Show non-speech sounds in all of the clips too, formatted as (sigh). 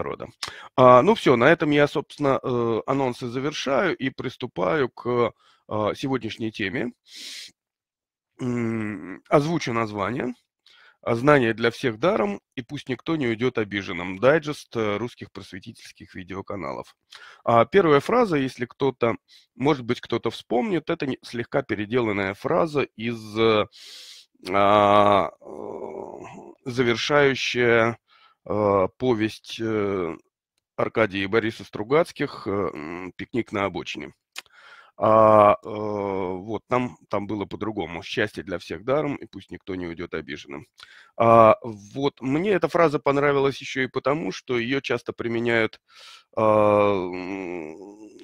народа. А, ну все, на этом я, собственно, э, анонсы завершаю и приступаю к а, сегодняшней теме. озвучу название. «Знание для всех даром, и пусть никто не уйдет обиженным». Дайджест э, русских просветительских видеоканалов. А первая фраза, если кто-то, может быть, кто-то вспомнит, это слегка переделанная фраза из э, а, завершающая Э, повесть э, Аркадия и Бориса Стругацких э, «Пикник на обочине». А э, вот там, там было по-другому. Счастье для всех даром, и пусть никто не уйдет обиженным. А, вот мне эта фраза понравилась еще и потому, что ее часто применяют э, а,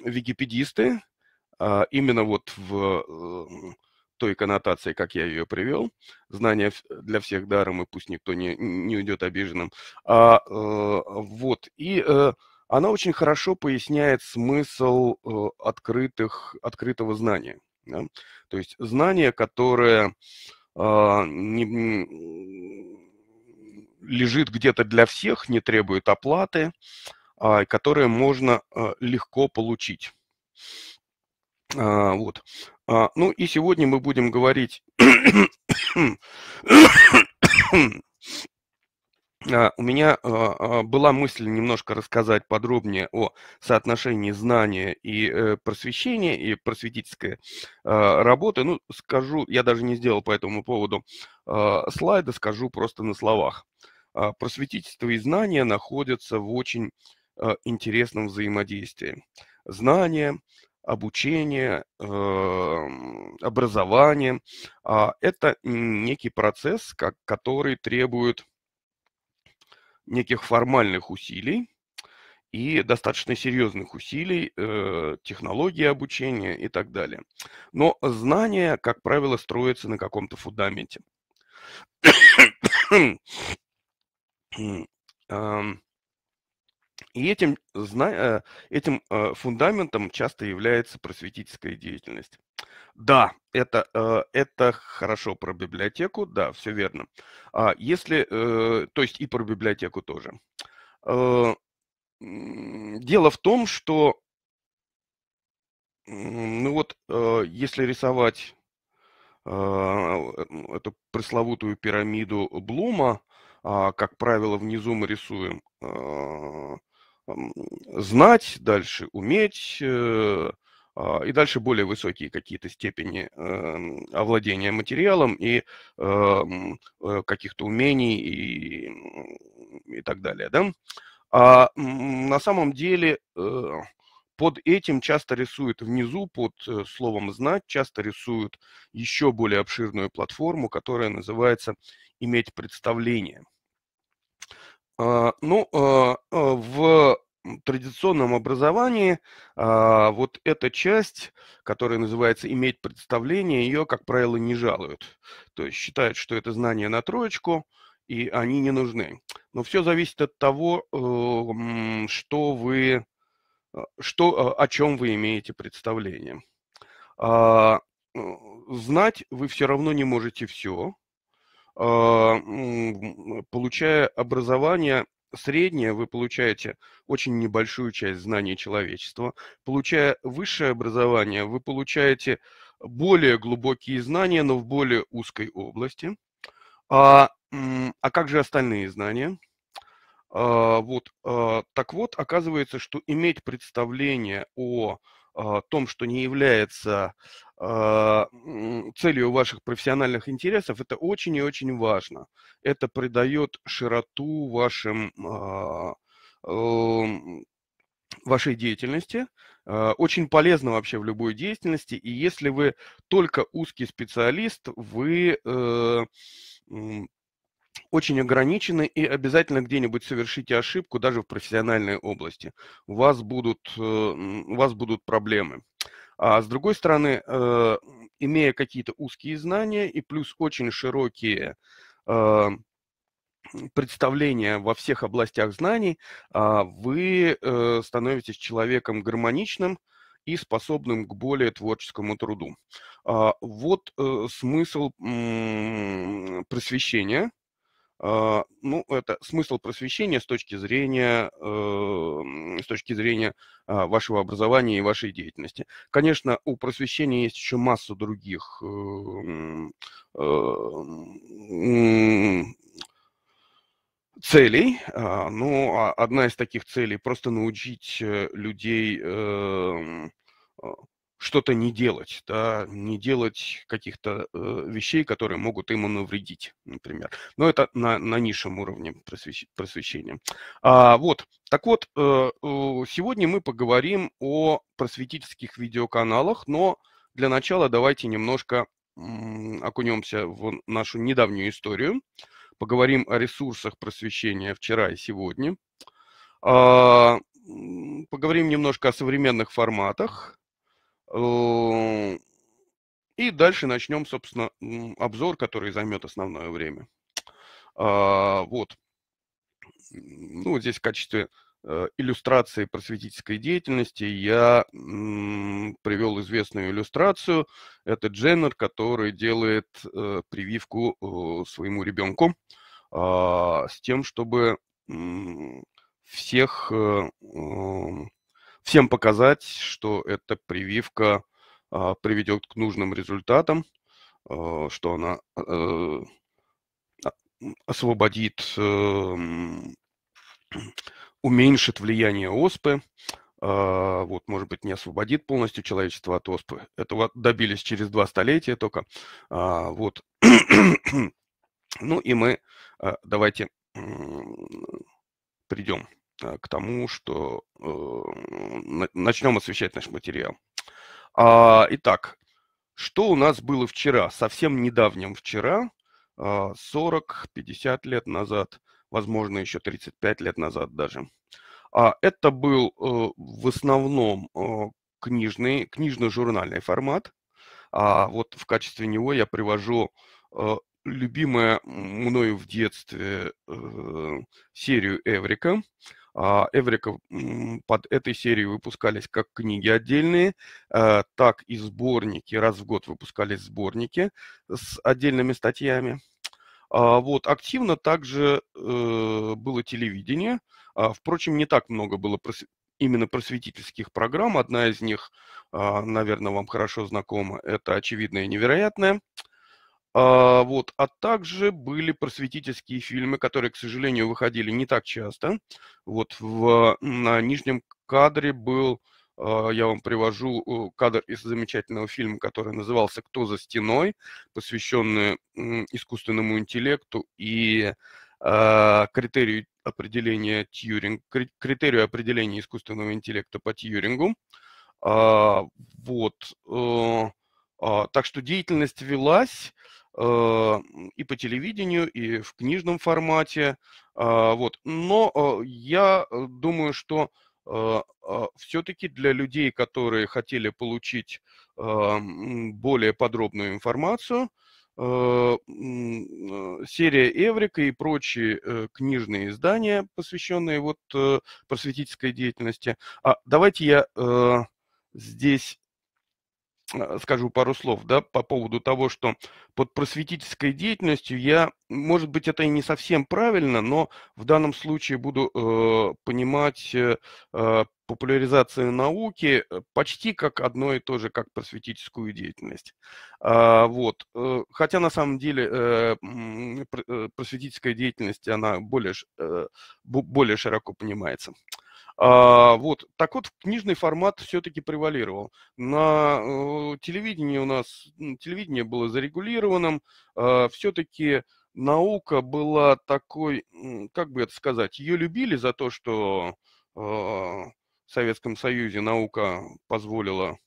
википедисты, э, а, именно вот в той коннотации, как я ее привел, знание для всех даром, и пусть никто не, не уйдет обиженным. А, э, вот, и э, она очень хорошо поясняет смысл э, открытых, открытого знания. Да? То есть знание, которое э, не, лежит где-то для всех, не требует оплаты, э, которое можно э, легко получить. А, вот. А, ну и сегодня мы будем говорить... А, у меня а, а, была мысль немножко рассказать подробнее о соотношении знания и э, просвещения, и просветительской работы. Ну, скажу, я даже не сделал по этому поводу слайда, скажу просто на словах. Просветительство и знания находятся в очень интересном взаимодействии. Знания, обучение, эм, образование. А, это некий процесс, который требует неких формальных усилий и достаточно серьезных усилий, э, технологии обучения и так далее. Но знания, как правило, строятся на каком-то фундаменте. (coughs) Эм, и этим, э, этим э, фундаментом часто является просветительская деятельность. Да, это, э, это хорошо про библиотеку, да, все верно. А если, то есть и про библиотеку тоже. Дело в том, что, ну вот, если рисовать эту пресловутую пирамиду Блума, а, как правило, внизу мы рисуем знать, дальше уметь, э, а, и дальше более высокие какие-то степени эм, овладения материалом и эм, э, каких-то умений и, и так далее. Да? А на самом деле э, под этим часто рисуют внизу, под словом «знать», часто рисуют еще более обширную платформу, которая называется «иметь представление». А, ну, а, а, в традиционном образовании вот эта часть, которая называется «иметь представление», ее, как правило, не жалуют. То есть считают, что это знания на троечку, и они не нужны. Но все зависит от того, э, что вы, что, о чем вы имеете представление. Э, знать вы все равно не можете все, а, получая образование среднее, вы получаете очень небольшую часть знаний человечества. Получая высшее образование, вы получаете более глубокие знания, но в более узкой области. А, а как же остальные знания? А, вот, а, так вот, оказывается, что иметь представление о том, что не является э, целью ваших профессиональных интересов, это очень и очень важно. Это придает широту вашим, а, эм, вашей деятельности, э, очень полезно вообще в любой деятельности, и если вы только узкий специалист, вы э, очень ограничены и обязательно где-нибудь совершите ошибку, даже в профессиональной области. У вас будут, э, у вас будут проблемы. А с другой стороны, э, имея какие-то узкие знания и плюс очень широкие э, представления во всех областях знаний, а, вы становитесь человеком гармоничным, и способным к более творческому труду. А, вот смысл просвещения, а, ну, это смысл просвещения с точки зрения, эм, с точки зрения а, вашего образования и вашей деятельности. Конечно, у просвещения есть еще масса других эм, эм, целей. Ну, одна из таких целей – просто научить э, людей что-то не делать, да, не делать каких-то э, вещей, которые могут ему навредить, например. Но это на, на низшем уровне просвещ, просвещения. А, вот, так вот, э, сегодня мы поговорим о просветительских видеоканалах, но для начала давайте немножко м, окунемся в нашу недавнюю историю, поговорим о ресурсах просвещения вчера и сегодня, а, поговорим немножко о современных форматах, Эм, и дальше начнем, собственно, обзор, который займет основное время. А, вот. Ну, здесь в качестве э, иллюстрации просветительской деятельности я привел известную иллюстрацию. Это Дженнер, который делает э, прививку э, своему ребенку а, с тем, чтобы всех эм, всем показать, что эта прививка э, приведет к нужным результатам, э, что она э, а, освободит, э, (clears throat) уменьшит влияние оспы, вот, может быть, не освободит полностью человечество от оспы. Этого добились через два столетия только. Вот. (clears throat) Ну и мы давайте придем Э, к тому, что э, начнем освещать наш материал. А, итак, что у нас было вчера, совсем недавним вчера, 40-50 а, лет назад, возможно, еще 35 лет назад даже. А, это был э, в основном книжный, книжно-журнальный формат. А вот в качестве него я привожу любимая мною в детстве серию Эврика. А, Эврика под этой серией выпускались как книги отдельные, э, так и сборники. Раз в год выпускались сборники с отдельными статьями. А, вот, активно также э, было телевидение. А, впрочем, не так много было именно просветительских программ. Одна из них, наверное, вам хорошо знакома, это «Очевидное и невероятное». А, вот. А также были просветительские фильмы, которые, к сожалению, выходили не так часто. Вот в, на нижнем кадре был, а, я вам привожу э, кадр из замечательного фильма, который назывался «Кто за стеной», посвященный искусственному интеллекту и а, критерию определения Тьюринг, критерию определения искусственного интеллекта по Тьюрингу. Вот. Э, так что деятельность велась. Э, и по телевидению, и в книжном формате. А, вот. Но э, я э, думаю, что все-таки для людей, которые хотели получить более подробную информацию, серия Эврика и прочие книжные издания, посвященные вот просветительской деятельности. А давайте я здесь Э, скажу пару слов да, по поводу того, что под просветительской деятельностью я, может быть, это и не совсем правильно, но в данном случае буду э, понимать э, э популяризацию науки э, почти как одно и то же, как просветительскую деятельность. А, вот. Хотя на самом деле э, просветительская деятельность, она более, э, более широко понимается. А, вот, так вот, книжный формат все-таки превалировал. На э, телевидении у нас, телевидение было зарегулированным, а, все-таки наука была такой, как бы это сказать, ее любили за то, что а, в Советском Союзе наука позволила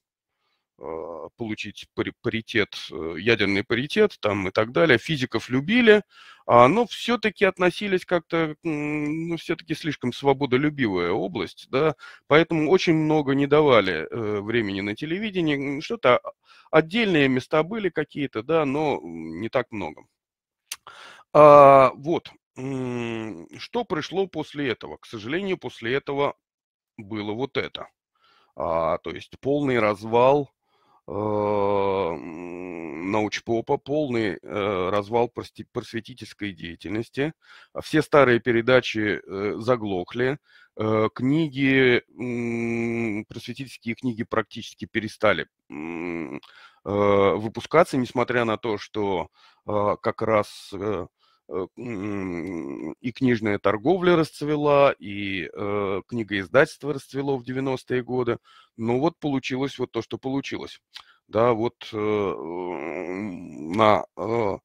а, получить паритет, э, ядерный паритет там и так далее. Физиков любили, а, но все-таки относились как-то, ну, все-таки слишком свободолюбивая область, да, поэтому очень много не давали э, времени на телевидении, что-то отдельные места были какие-то, да, но не так много. А, вот, что пришло после этого? К сожалению, после этого было вот это. А, то есть полный развал Э, научпопа, полный э, развал просветительской деятельности. Все старые передачи э, заглохли, книги, просветительские книги практически перестали выпускаться, несмотря на то, что как раз Э, и книжная торговля расцвела, и э, книгоиздательство расцвело в 90-е годы. Но ну вот получилось вот то, что получилось. Да, вот э, на, э,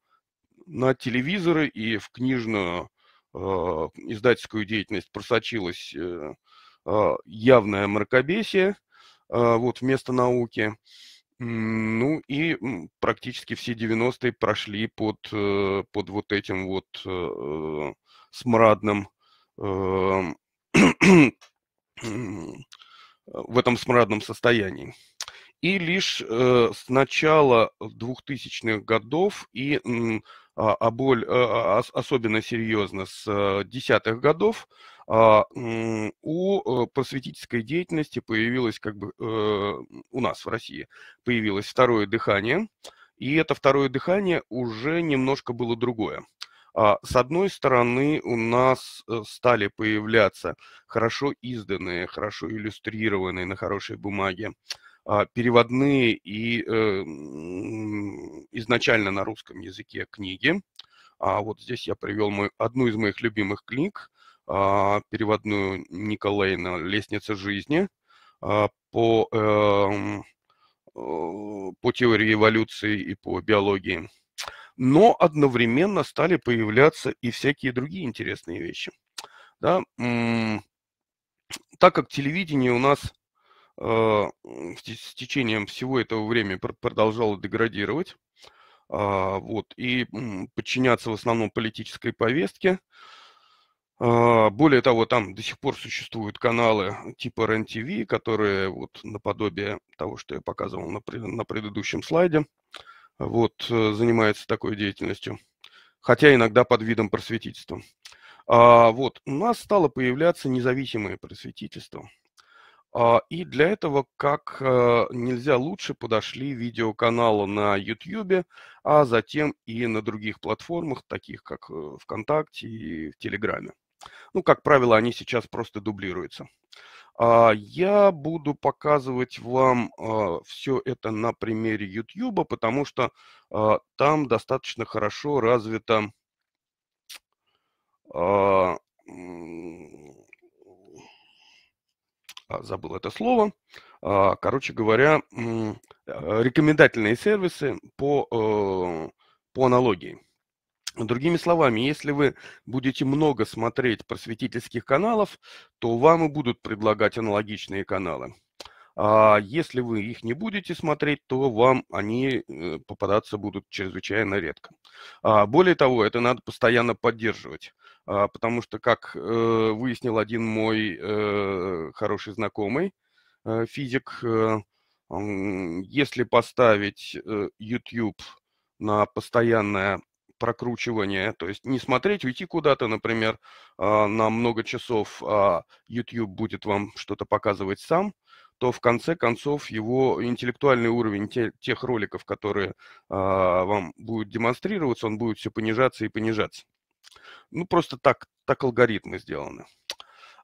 на телевизоры и в книжную э, издательскую деятельность просочилось э, э явное мракобесие, э, вот вместо науки. Э, ну и практически все 90-е прошли под, э, под вот этим вот э, смрадным, э, (clears throat) в этом смрадном состоянии. И лишь э, с начала 2000-х годов и э, а, а боль, э, а, особенно серьезно с э, 10-х годов а, у э, просветительской деятельности появилось, как бы э, у нас в России, появилось второе дыхание, и это второе дыхание уже немножко было другое. А, с одной стороны, у нас э, стали появляться хорошо изданные, хорошо иллюстрированные на хорошей бумаге а, переводные и изначально на русском языке книги. А вот здесь я привел мой, одну из моих любимых книг а, переводную Николейна «Лестница жизни» а, по, эм, по теории эволюции и по биологии. Но одновременно стали появляться и всякие другие интересные вещи. Да? Так как телевидение у нас а, с течением всего этого времени продолжало деградировать, вот, и подчиняться в основном политической повестке, а, более того, там до сих пор существуют каналы типа REN-TV, которые вот наподобие того, что я показывал на, на предыдущем слайде, вот, э, занимаются такой деятельностью, хотя иногда под видом просветительства. А, вот, у нас стало появляться независимое просветительство. А, и для этого как а, нельзя лучше подошли видеоканалы на YouTube, а затем и на других платформах, таких как э, ВКонтакте и в Телеграме. Ну, как правило, они сейчас просто дублируются. А, я буду показывать вам а, все это на примере YouTube, потому что а, там достаточно хорошо развито забыл это слово. Короче говоря, рекомендательные сервисы по, э, по аналогии. Другими словами, если вы будете много смотреть просветительских каналов, то вам и будут предлагать аналогичные каналы. А если вы их не будете смотреть, то вам они э, попадаться будут чрезвычайно редко. А более того, это надо постоянно поддерживать, а, потому что, как э, выяснил один мой э, хороший знакомый, э, физик, э, если поставить э, YouTube на постоянное прокручивания, то есть не смотреть, уйти куда-то, например, а, на много часов а, YouTube будет вам что-то показывать сам, то в конце концов его интеллектуальный уровень тех роликов, которые а, вам будут демонстрироваться, он будет все понижаться и понижаться. Ну, просто так, так алгоритмы сделаны.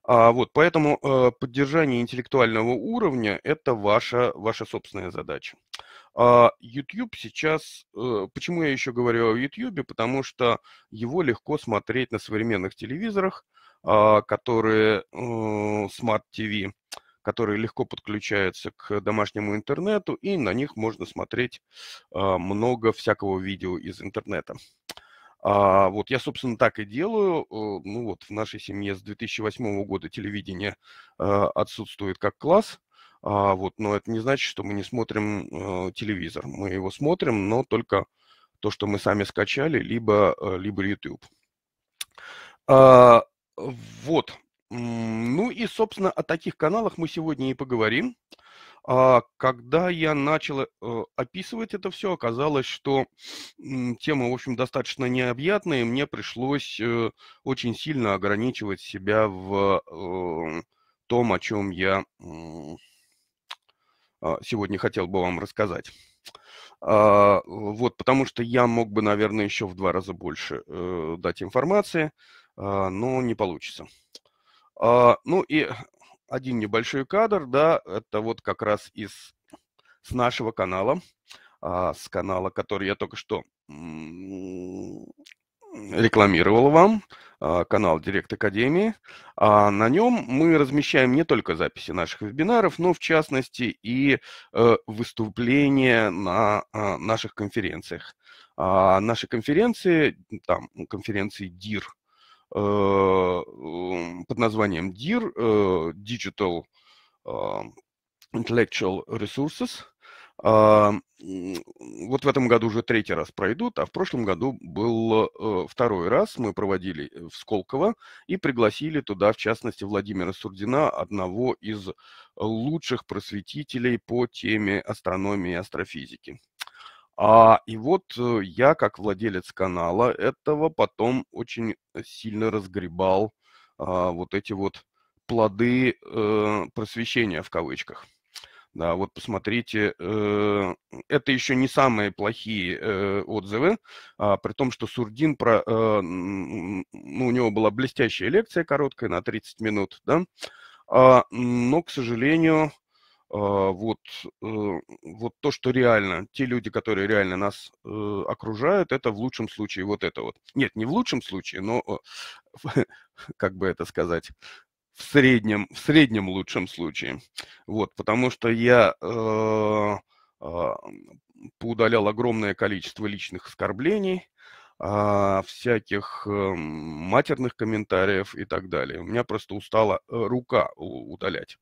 А, вот, поэтому э, поддержание интеллектуального уровня – это ваша, ваша собственная задача. А, YouTube сейчас, э, почему я еще говорю о YouTube, потому что его легко смотреть на современных телевизорах, а, которые э, Smart TV, которые легко подключаются к домашнему интернету, и на них можно смотреть а, много всякого видео из интернета. вот я, собственно, так и делаю. Ну вот в нашей семье с 2008 года телевидение э, отсутствует как класс. А, вот, но это не значит, что мы не смотрим э, телевизор. Мы его смотрим, но только то, что мы сами скачали, либо, э, либо YouTube. А, вот. Ну и, собственно, о таких каналах мы сегодня и поговорим. А, когда я начал э, описывать это все, оказалось, что э, тема, в общем, достаточно необъятная, и мне пришлось э, очень сильно ограничивать себя в э, том, о чем я а, сегодня хотел бы вам рассказать. А, вот, потому что я мог бы, наверное, еще в два раза больше э, дать информации, а, но не получится. Ну и один небольшой кадр, да, это вот как раз из с нашего канала, с канала, который я только что рекламировал вам, а, канал Директ Академии. А на нем мы размещаем не только записи наших вебинаров, но в частности и э, выступления на а, наших конференциях. А наши конференции, там конференции DIR э, под названием DIR, э, Digital Intellectual Resources – а, вот в этом году уже третий раз пройдут, а в прошлом году был э, второй раз. Мы проводили э, в Сколково и пригласили туда, в частности, Владимира Сурдина, одного из лучших просветителей по теме астрономии и астрофизики. А, и вот э, я, как владелец канала этого, потом очень сильно разгребал а, вот эти вот плоды э, просвещения в кавычках. Да, вот посмотрите, э, это еще не самые плохие э, отзывы, а, при том, что Сурдин, про, э, ну, у него была блестящая лекция короткая на 30 минут, да, а, но, к сожалению, а, вот, вот то, что реально, те люди, которые реально нас окружают, это в лучшем случае вот это вот. Нет, не в лучшем случае, но, (laughs) как бы это сказать, в среднем, в среднем лучшем случае. Вот, потому что я э, э, поудалял огромное количество личных оскорблений, а, всяких э, матерных комментариев и так далее. У меня просто устала э, рука удалять.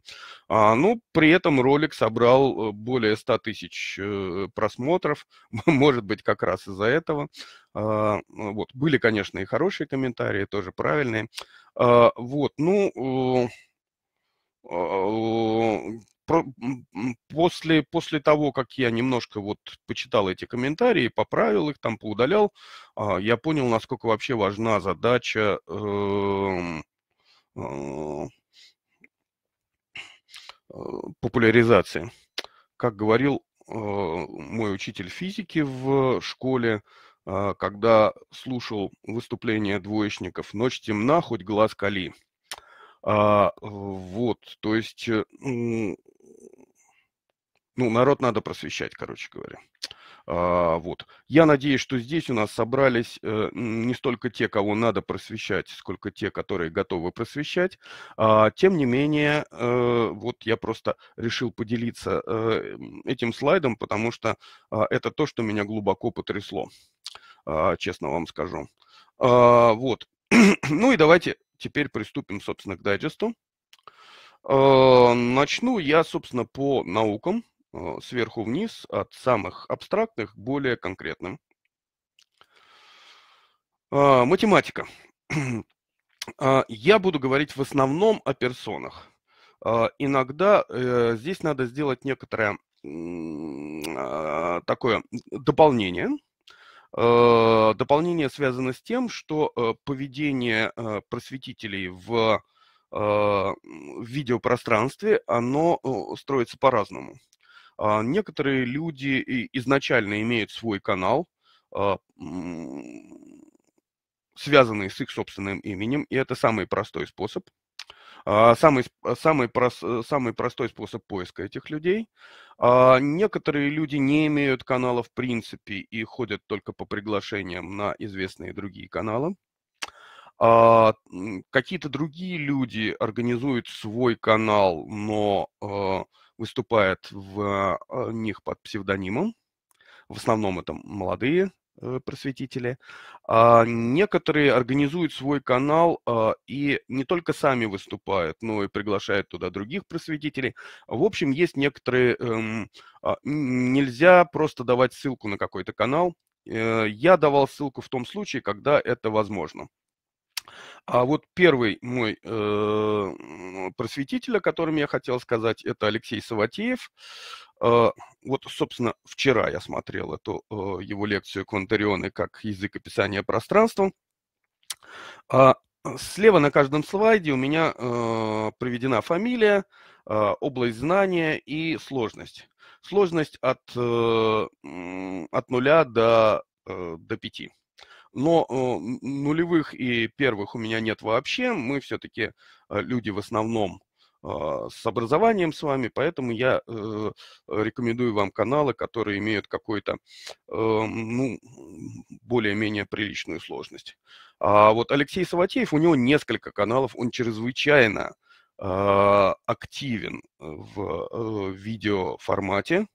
А, ну, при этом ролик собрал э, более 100 тысяч э, просмотров, (laughs) может быть, как раз из-за этого. А, ну вот, были, конечно, и хорошие комментарии, тоже правильные. А, вот, ну... Э, а, после, после того, как я немножко вот почитал эти комментарии, поправил их, там поудалял, а, я понял, насколько вообще важна задача эм, а, популяризации. Как говорил мой учитель физики в школе, когда слушал выступления двоечников «Ночь темна, хоть глаз кали». А, э, вот, то есть, э, ну, народ надо просвещать, короче говоря. А, вот. Я надеюсь, что здесь у нас собрались э, не столько те, кого надо просвещать, сколько те, которые готовы просвещать. А, тем не менее, э, вот я просто решил поделиться э, этим слайдом, потому что а, это то, что меня глубоко потрясло, а, честно вам скажу. А, вот. (clears throat) ну и давайте теперь приступим, собственно, к дайджесту. А, начну я, собственно, по наукам, а, сверху вниз, от самых абстрактных к более конкретным. А, математика. (clears throat) Я буду говорить в основном о персонах. Иногда э, здесь надо сделать некоторое такое дополнение – Э, дополнение связано с тем, что э, поведение э, просветителей в, в видеопространстве, оно строится по-разному. А, некоторые люди изначально имеют свой канал, связанный с их собственным именем, и это самый простой способ. А, самый, а, самый, э, самый простой способ поиска этих людей. А, некоторые люди не имеют канала в принципе и ходят только по приглашениям на известные другие каналы. Какие-то другие люди организуют свой канал, но выступает в них под псевдонимом. В основном это молодые Э, просветители. А, некоторые организуют свой канал а, и не только сами выступают, но и приглашают туда других просветителей. В общем, есть некоторые... Эм, а, нельзя просто давать ссылку на какой-то канал. Э, я давал ссылку в том случае, когда это возможно. А вот первый мой э, просветитель, о котором я хотел сказать, это Алексей Саватеев. А, вот, собственно, вчера я смотрел эту э, его лекцию «Квантарионы как язык описания пространства». А, э, слева на каждом слайде у меня э, приведена фамилия, а, область знания и сложность. Сложность от, от нуля до, до пяти. Но нулевых и первых у меня нет вообще. Мы все-таки люди в основном а, с образованием с вами, поэтому я э, рекомендую вам каналы, которые имеют какую-то, э, ну, более-менее приличную сложность. А вот Алексей Саватеев, у него несколько каналов, он чрезвычайно э, активен в э, видеоформате.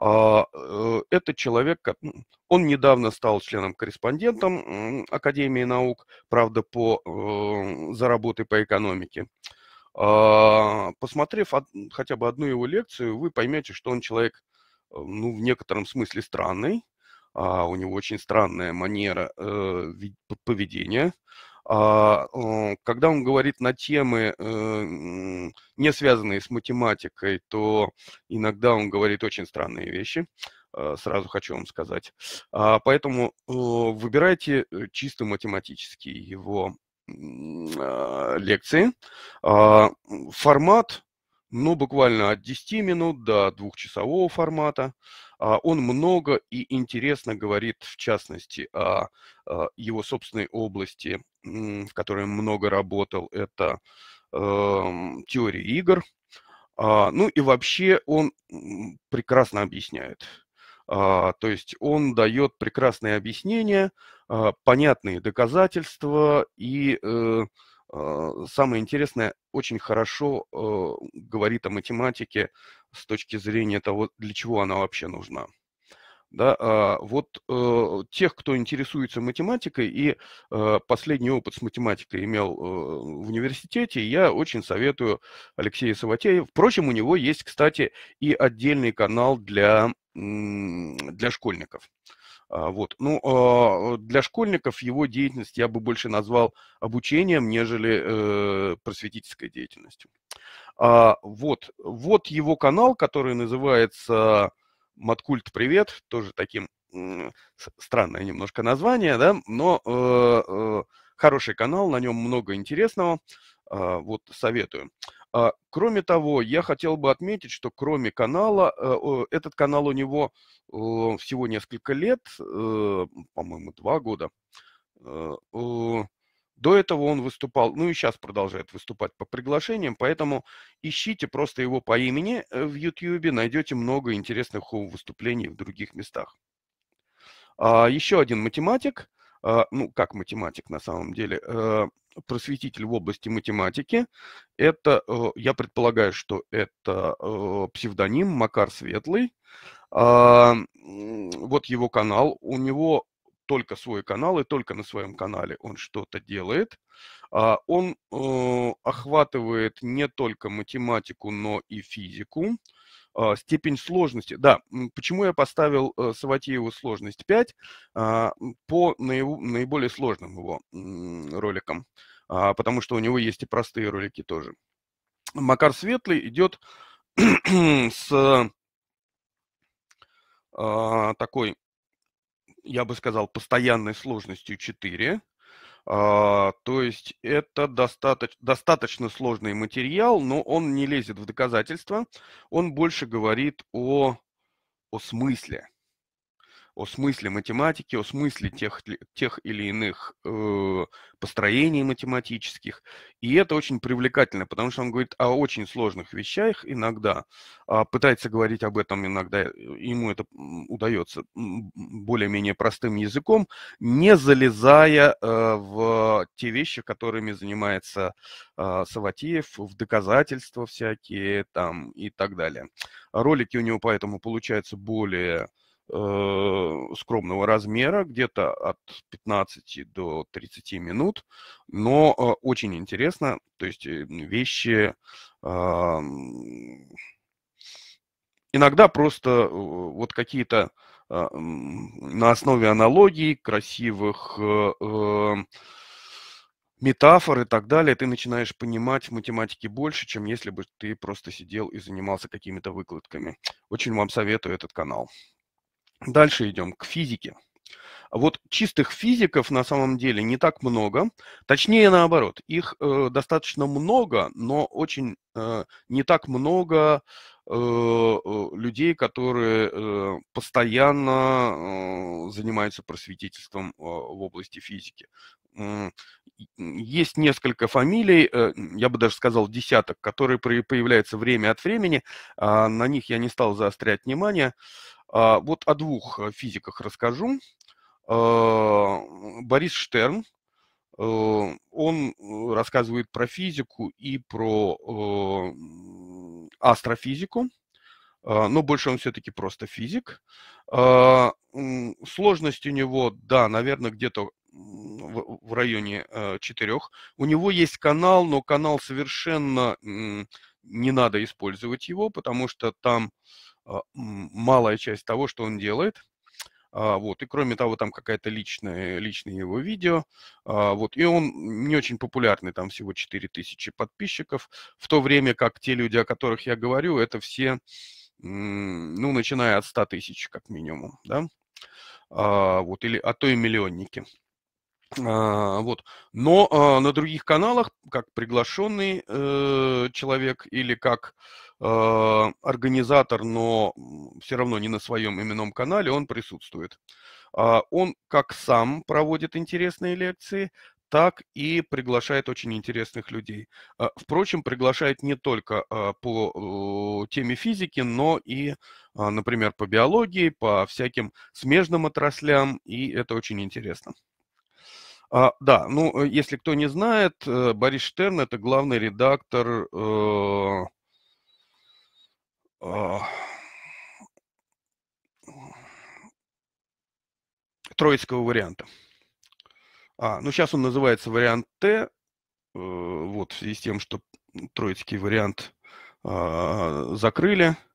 А, э, это человек, он недавно стал членом-корреспондентом Академии наук, правда, по, э, за работы по экономике. А, посмотрев хотя бы одну его лекцию, вы поймете, что он человек, э, ну, в некотором смысле странный, а, у него очень странная манера э, поведения. А, э, когда он говорит на темы, не связанные с математикой, то иногда он говорит очень странные вещи, сразу хочу вам сказать. Поэтому выбирайте чисто математические его а, лекции. А, формат, ну, буквально от 10 минут до двухчасового формата. А, он много и интересно говорит, в частности, о его собственной области, в которой много работал, это эм, теория игр. Ну и вообще он прекрасно объясняет. То есть он дает прекрасные объяснения, а, понятные доказательства и э, а, самое интересное, очень хорошо а, говорит о математике с точки зрения того, для чего она вообще нужна. Да, вот э, тех, кто интересуется математикой и последний опыт с математикой имел э, в университете, я очень советую Алексея Саватея. Впрочем, у него есть, кстати, и отдельный канал для, для школьников. А, вот. Ну, а, а, для школьников его деятельность я бы больше назвал обучением, нежели э, просветительской деятельностью. Вот, вот его канал, который называется Маткульт Привет, тоже таким странное немножко название, да, но э, э, хороший канал, на нем много интересного, вот советую. А, кроме того, я хотел бы отметить, что кроме канала, э, этот канал у него всего несколько лет, э, по-моему, два года. Э, до этого он выступал, ну и сейчас продолжает выступать по приглашениям, поэтому ищите просто его по имени в YouTube, найдете много интересных его выступлений в других местах. А, еще один математик, а, ну как математик на самом деле, просветитель в области математики. Это, э, я предполагаю, что это э, псевдоним Макар Светлый. А, вот его канал. У него только свой канал и только на своем канале он что-то делает. А, он э, охватывает не только математику, но и физику. А, степень сложности. Да, почему я поставил э, Саватееву сложность 5 а, по наиболее сложным его роликам, а, потому что у него есть и простые ролики тоже. Макар Светлый идет (clears throat) с такой, я бы сказал, постоянной сложностью 4, а, то есть это достаточно, достаточно сложный материал, но он не лезет в доказательства, он больше говорит о, о смысле о смысле математики, о смысле тех, тех или иных э, построений математических. И это очень привлекательно, потому что он говорит о очень сложных вещах иногда, а пытается говорить об этом иногда, э, ему это удается более-менее простым языком, не залезая э, в те вещи, которыми занимается э, Саватеев, в доказательства всякие там и так далее. Ролики у него поэтому получаются более... Э, скромного размера, где-то от 15 до 30 минут, но э, очень интересно, то есть э, вещи иногда просто вот какие-то а, на основе аналогий, красивых метафор и так далее, ты начинаешь понимать в математике больше, чем если бы ты просто сидел и занимался какими-то выкладками. Очень вам советую этот канал. Дальше идем к физике. Вот чистых физиков на самом деле не так много, точнее наоборот, их э, достаточно много, но очень э, не так много э, э людей, которые э, постоянно э, занимаются просветительством э, в области физики. Есть несколько фамилий, э, я бы даже сказал десяток, которые появляются время от времени, э, на них я не стал заострять внимание. Э, а, вот о двух э, физиках расскажу. А, Борис Штерн, э, он э, рассказывает про физику и про астрофизику, а, но больше он все-таки просто физик. Сложность у него, да, наверное, где-то в районе четырех. У него есть канал, но канал совершенно не надо использовать его, потому что там а, малая часть того, что он делает. А, вот, и кроме того, там какая-то личная, личное его видео, а, вот, и он не очень популярный, там всего 4000 подписчиков, в то время как те люди, о которых я говорю, это все, ну, начиная от 100 тысяч, как минимум, да, вот, или, а то и миллионники. А, вот. Но э, на других каналах, как приглашенный э, человек или как э, организатор, но все равно не на своем именном канале, он присутствует. Э, он как сам проводит интересные лекции, так и приглашает очень интересных людей. Э, впрочем, приглашает не только э, по э, теме физики, но и, например, по биологии, по всяким смежным отраслям, и это очень интересно. А, да, ну, э, если кто не знает, э, Борис Штерн – это главный редактор э, а, троицкого варианта. А, ну, сейчас он называется вариант Т, вот, в связи с тем, что троицкий вариант а, закрыли –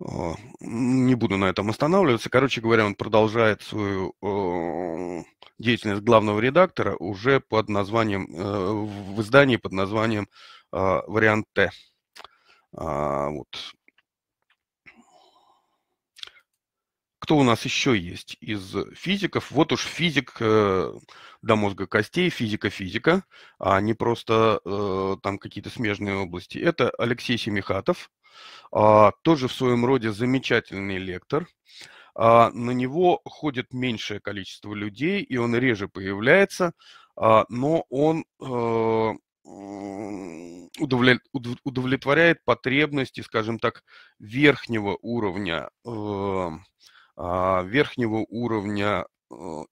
а, не буду на этом останавливаться. Короче говоря, он продолжает свою э, деятельность главного редактора уже под названием, э, в издании под названием э, «Вариант Т». А, вот. кто у нас еще есть из физиков? Вот уж физик э, до мозга костей, физика-физика, а не просто э, там какие-то смежные области. Это Алексей Семихатов, э, тоже в своем роде замечательный лектор. Э, на него ходит меньшее количество людей, и он реже появляется, э, но он э, удовлетворяет потребности, скажем так, верхнего уровня э, а, верхнего уровня э,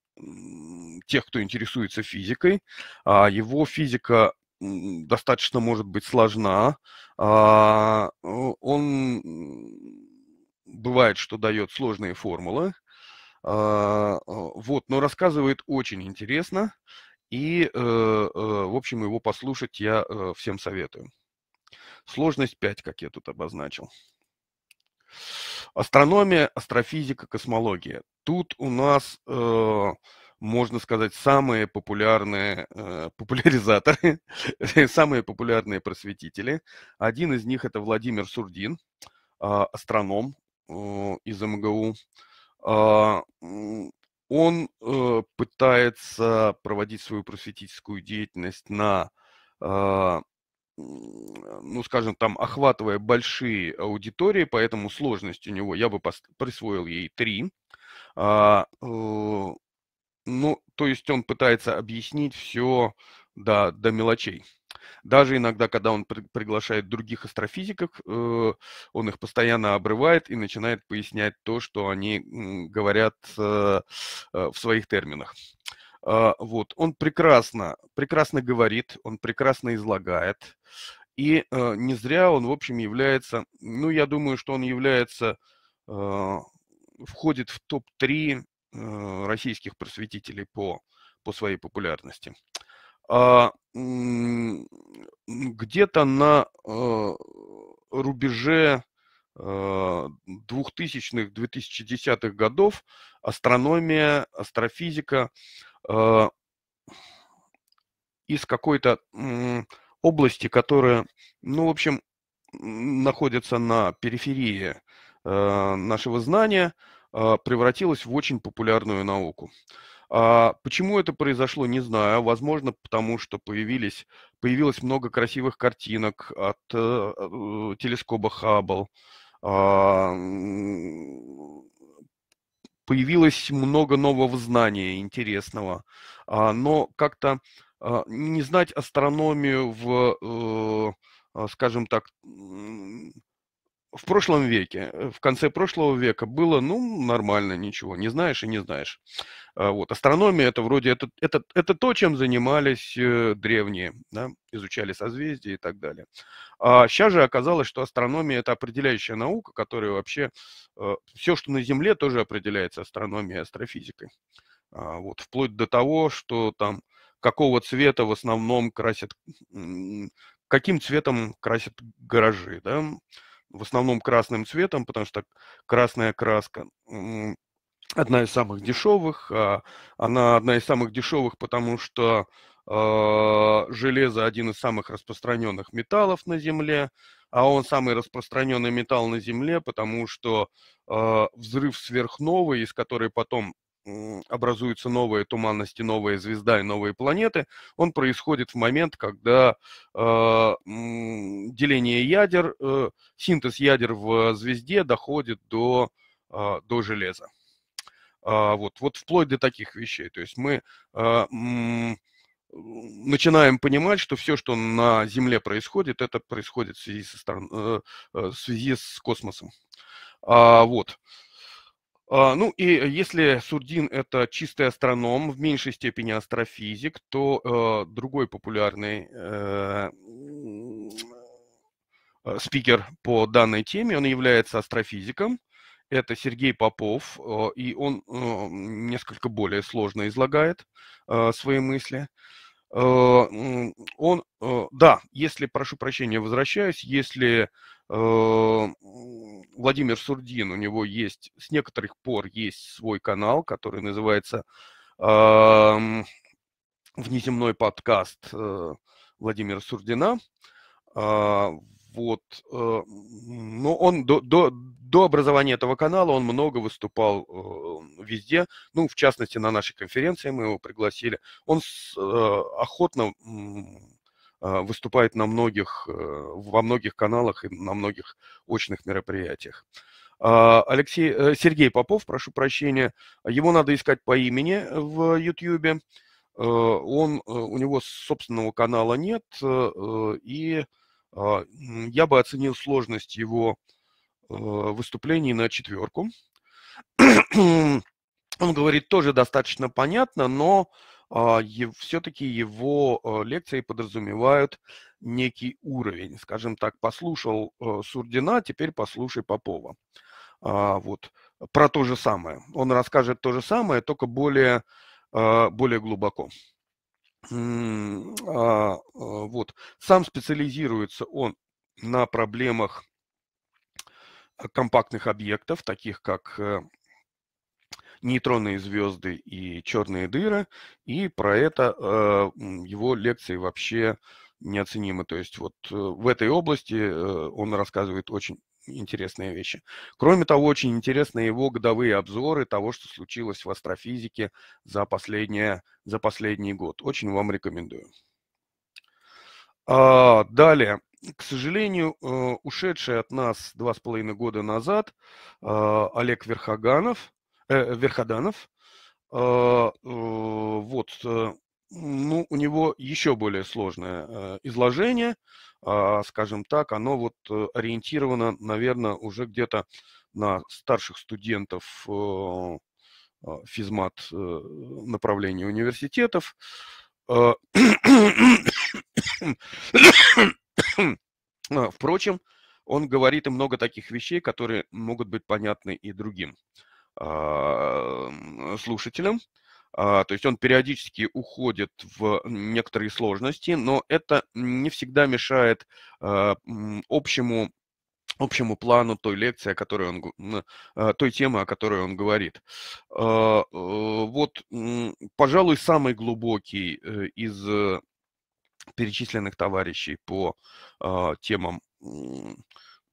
тех, кто интересуется физикой. А, его физика достаточно может быть сложна. А, он бывает, что дает сложные формулы. Вот, но рассказывает очень интересно. И, э, э, в общем, его послушать я всем советую. Сложность 5, как я тут обозначил. Uh, Астрономия, астрофизика, космология. Тут у нас, э, можно сказать, самые популярные э, (laughs) популяризаторы, самые популярные просветители. Один из них это Владимир Сурдин, э, астроном э, из МГУ. Э, он э, пытается проводить свою просветительскую деятельность на э, ну, скажем, там, охватывая большие аудитории, поэтому сложность у него, я бы присвоил ей три. А, э, ну, то есть он пытается объяснить все до, до мелочей. Даже иногда, когда он при, приглашает других астрофизиков, э, он их постоянно обрывает и начинает пояснять то, что они говорят э, э, в своих терминах. А, вот, он прекрасно, прекрасно говорит, он прекрасно излагает. И э, не зря он, в общем, является, ну, я думаю, что он является, а, входит в топ-3 э, российских просветителей по, по своей популярности. А, где-то на э, рубеже 2000-х, 2010-х годов астрономия, астрофизика Э, из какой-то области, которая, ну, в общем, находится на периферии э, нашего знания, а, превратилась в очень популярную науку. А почему это произошло, не знаю. Возможно, потому что появились, появилось много красивых картинок от э, э телескопа Хаббл. Э, появилось много нового знания интересного, а, но как-то а, не знать астрономию в, э, а, скажем так, в прошлом веке, э, в конце прошлого века было, ну, нормально, ничего, не знаешь и не знаешь. А, вот, астрономия это вроде, это, это, это то, чем занимались э, древние, да, изучали созвездия и так далее. А сейчас же оказалось, что астрономия это определяющая наука, которая вообще, э, все, что на Земле, тоже определяется астрономией, астрофизикой. А, вот, вплоть до того, что там, какого цвета в основном красят, каким цветом красят гаражи, да, в основном красным цветом, потому что красная краска одна из самых дешевых. А, она одна из самых дешевых, потому что а, железо один из самых распространенных металлов на Земле, а он самый распространенный металл на Земле, потому что а, взрыв сверхновой, из которой потом образуются новые туманности, новые звезда и новые планеты, он происходит в момент, когда э, деление ядер, э, синтез ядер в звезде доходит до, э, до железа. Э, вот, вот вплоть до таких вещей. То есть мы э, э, начинаем понимать, что все, что на Земле происходит, это происходит в связи, со сторон, э, э, в связи с космосом. А, вот. Э, а, ну и э, если Сурдин – это чистый астроном, в меньшей степени астрофизик, то э, другой популярный э, э, спикер по данной теме, он является астрофизиком, это Сергей Попов, э, и он э, несколько более сложно излагает э, свои мысли. Э, Э, он, э, да, если, прошу прощения, возвращаюсь, если э, Владимир Сурдин, у него есть, с некоторых пор есть свой канал, который называется «Внеземной подкаст Владимира Сурдина», а, вот, но он до, до, до образования этого канала он много выступал э, везде, ну, в частности, на нашей конференции мы его пригласили. Он с, э, охотно э, выступает на многих, э, во многих каналах и на многих очных мероприятиях. А, Алексей, э, Сергей Попов, прошу прощения, его надо искать по имени э, в YouTube. Э, он, у него собственного канала нет, и я бы оценил сложность его Э, выступлений на четверку. Он говорит тоже достаточно понятно, но а, все-таки его э, лекции подразумевают некий уровень. Скажем так, послушал э, Сурдина, теперь послушай Попова. А, вот. Про то же самое. Он расскажет то же самое, только более, более глубоко. А, вот. Сам специализируется он на проблемах компактных объектов, таких как э, нейтронные звезды и черные дыры. И про это э, его лекции вообще неоценимы. То есть вот э, в этой области он рассказывает очень интересные вещи. Кроме того, очень интересны его годовые обзоры того, что случилось в астрофизике за, последнее, за последний год. Очень вам рекомендую. А, далее. К сожалению, э, ушедший от нас два с половиной года назад э, Олег Верхоганов, э, Верходанов, э, э вот, ну, у него еще более сложное изложение, а, скажем так, оно вот ориентировано, наверное, уже где-то на старших студентов физмат направления университетов. А, (coughs) а, впрочем, он говорит и много таких вещей, которые могут быть понятны и другим а, слушателям. То есть он периодически уходит в некоторые сложности, но это не всегда мешает общему общему плану той лекции, о которой он, а, той темы, о которой он говорит. А, э, вот, пожалуй, самый глубокий э, из э, перечисленных товарищей по а, темам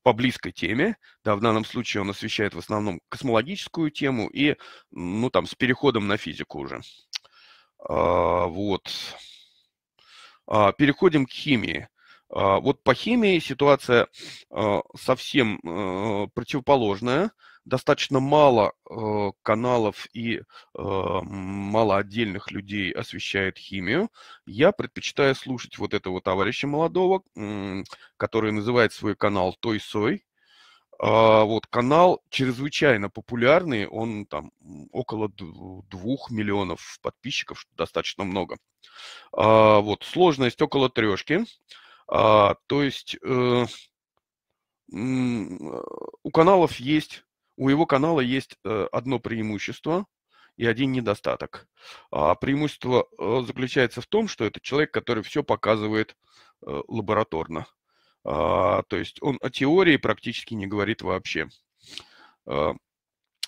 по близкой теме, да, в данном случае он освещает в основном космологическую тему и, ну, там, с переходом на физику уже. Вот. Переходим к химии. А, вот по химии ситуация а, совсем а, противоположная. Достаточно мало каналов и мало отдельных людей освещает химию. Я предпочитаю слушать вот этого товарища молодого, который называет свой канал «Той Сой». Вот канал чрезвычайно популярный, он там около двух миллионов подписчиков, достаточно много. Вот сложность около трешки. А, то есть э, у каналов есть, у его канала есть э, одно преимущество и один недостаток. А преимущество э, заключается в том, что это человек, который все показывает э, лабораторно. А, то есть он о теории практически не говорит вообще. А,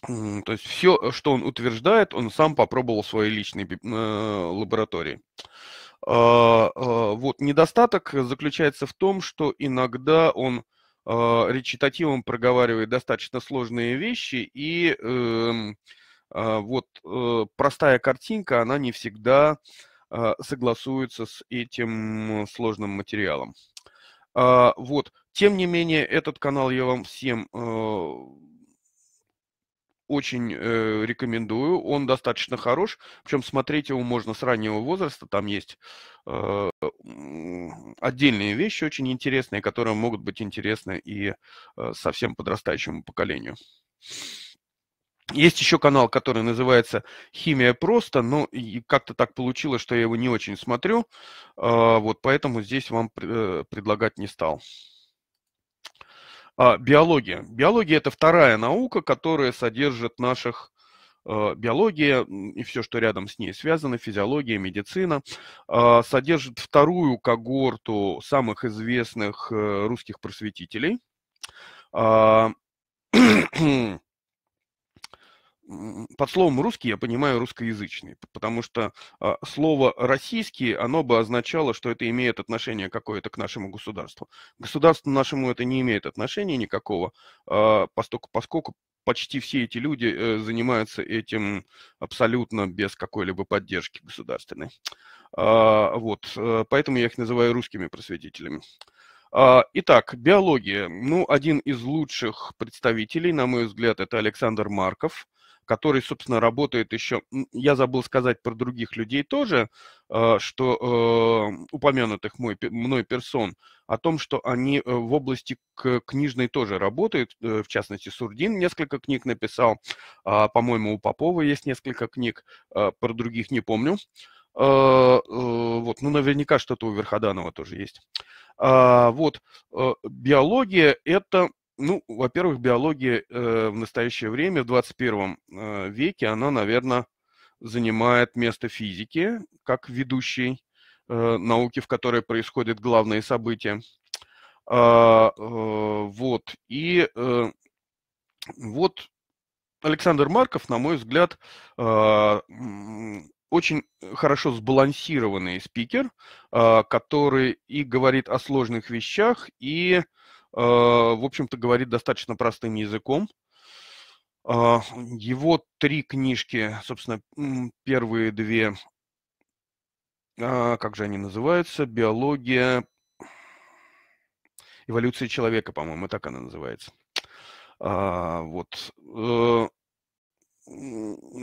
то есть все, что он утверждает, он сам попробовал в своей личной лаборатории. А, а, вот недостаток заключается в том, что иногда он а, речитативом проговаривает достаточно сложные вещи, и эм, вот э, простая картинка, она не всегда согласуется с этим сложным материалом. Вот. Тем не менее, этот канал я вам всем э, очень э, рекомендую. Он достаточно хорош. Причем смотреть его можно с раннего возраста. Там есть э, отдельные вещи очень интересные, которые могут быть интересны и э, совсем подрастающему поколению. Есть еще канал, который называется «Химия просто», но как-то так получилось, что я его не очень смотрю, э, вот поэтому здесь вам э, предлагать не стал. А, биология. Биология – это вторая наука, которая содержит наших э, биология и все, что рядом с ней связано, физиология, медицина, а, содержит вторую когорту самых известных э, русских просветителей. А, (clears throat) под словом русский я понимаю русскоязычный, потому что а, слово российский, оно бы означало, что это имеет отношение какое-то к нашему государству. Государству нашему это не имеет отношения никакого, а, поскольку, поскольку почти все эти люди э, занимаются этим абсолютно без какой-либо поддержки государственной. А, вот, э, поэтому я их называю русскими просветителями. Итак, биология. Ну, один из лучших представителей, на мой взгляд, это Александр Марков который, собственно, работает еще... Я забыл сказать про других людей тоже, э, что эм, упомянутых мой, мной персон, о том, что они э, в области книжной тоже работают, э, в частности, Сурдин несколько книг написал, а, по-моему, у Попова есть несколько книг, про других не помню. Вот, ну, наверняка что-то у Верходанова тоже есть. А, вот, биология – это ну, во-первых, биология э, в настоящее время, в 21 э, веке, она, наверное, занимает место физики как ведущей э, науки, в которой происходят главные события. А, э, вот. И э, вот Александр Марков, на мой взгляд, э, очень хорошо сбалансированный спикер, а, который и говорит о сложных вещах, и Э, в общем-то, говорит достаточно простым языком. Э, его три книжки, собственно, первые две, э, как же они называются, «Биология», «Эволюция человека», по-моему, так она называется. А, вот.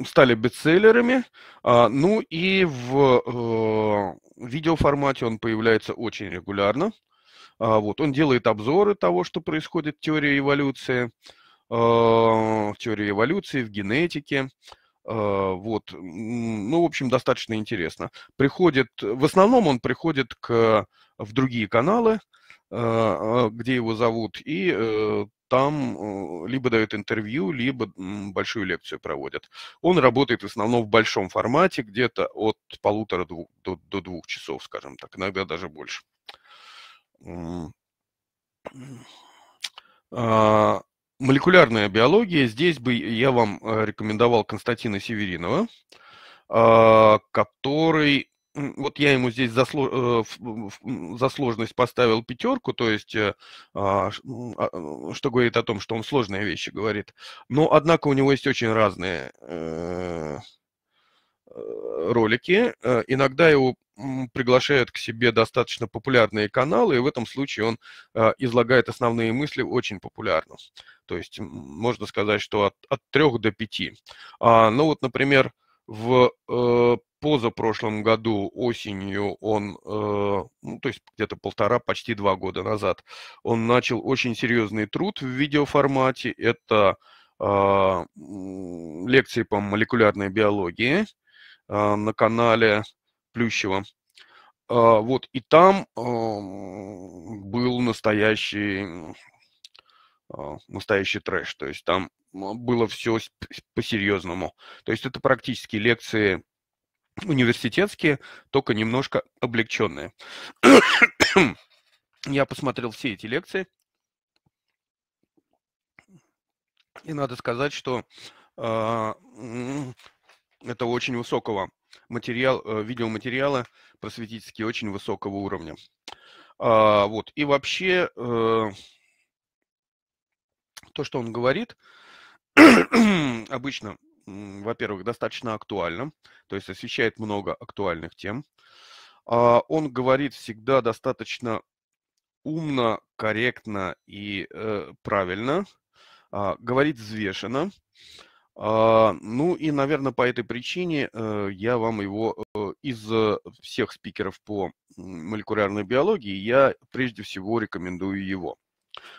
Стали бестселлерами. А, ну и в видеоформате он появляется очень регулярно. А, вот. Он делает обзоры того, что происходит в теории эволюции, а, в теории эволюции, в генетике. А, вот. Ну, в общем, достаточно интересно. Приходит, в основном он приходит к, в другие каналы, где его зовут, и э, там э, либо дают интервью, либо большую лекцию проводят. Он работает в основном в большом формате, где-то от полутора до, до двух часов, скажем так, иногда даже больше. А, молекулярная биология. Здесь бы я вам э, рекомендовал Константина Северинова, а, который вот я ему здесь за, э, за сложность поставил пятерку, то есть, э, а, что говорит о том, что он сложные вещи говорит. Но, однако, у него есть очень разные ролики. Иногда его приглашают к себе достаточно популярные каналы, и в этом случае он э, излагает основные мысли очень популярно. То есть можно сказать, что от, от 3 до 5. А, ну вот, например, в э, позапрошлом году осенью он, э, ну, то есть где-то полтора, почти два года назад, он начал очень серьезный труд в видеоформате. Это э, лекции по молекулярной биологии э, на канале Плющева. А, вот, и там был настоящий, а, настоящий трэш, то есть там было все по-серьезному. То есть это практически лекции университетские, только немножко облегченные. (coughs) Я посмотрел все эти лекции, и надо сказать, что э, это очень высокого материал, э, видеоматериалы просветительские очень высокого уровня. А, вот. И вообще э, то, что он говорит, (clears throat) обычно, во-первых, достаточно актуально, то есть освещает много актуальных тем. А, он говорит всегда достаточно умно, корректно и э, правильно, а, говорит взвешенно. А, ну и, наверное, по этой причине э, я вам его э, из э, всех спикеров по молекулярной биологии, я прежде всего рекомендую его.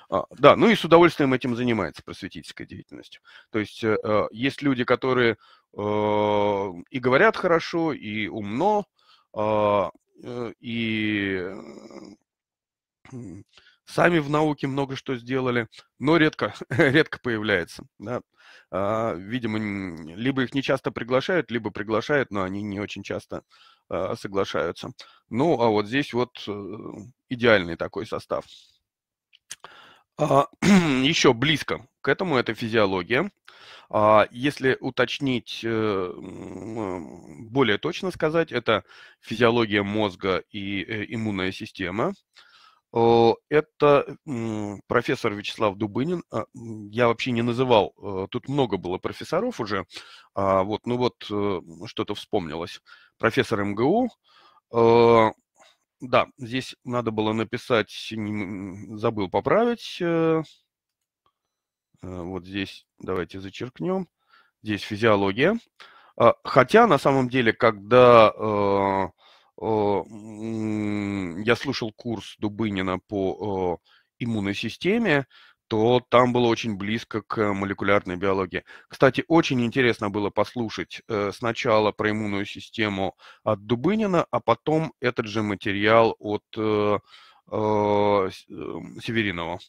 А, да, ну и с удовольствием этим занимается просветительская деятельность. То есть есть люди, которые и говорят хорошо, и умно, а, и сами в науке много что сделали, но редко, (laughs) редко появляется. Да. А, видимо, либо их не часто приглашают, либо приглашают, но они не очень часто а, соглашаются. Ну, а вот здесь вот э, идеальный такой состав. А, (clears throat) еще близко к этому это физиология. А, если уточнить, э, более точно сказать, это физиология мозга и э, иммунная система. Э, это профессор Вячеслав Дубынин. А, я вообще не называл, э, тут много было профессоров уже. А, вот, ну вот э, что-то вспомнилось. Профессор МГУ. Да, здесь надо было написать, забыл поправить. Вот здесь давайте зачеркнем. Здесь физиология. А, хотя на самом деле, когда Э, я слушал курс Дубынина по э, иммунной системе, то там было очень близко к молекулярной биологии. Кстати, очень интересно было послушать э, сначала про иммунную систему от Дубынина, а потом этот же материал от Северинова.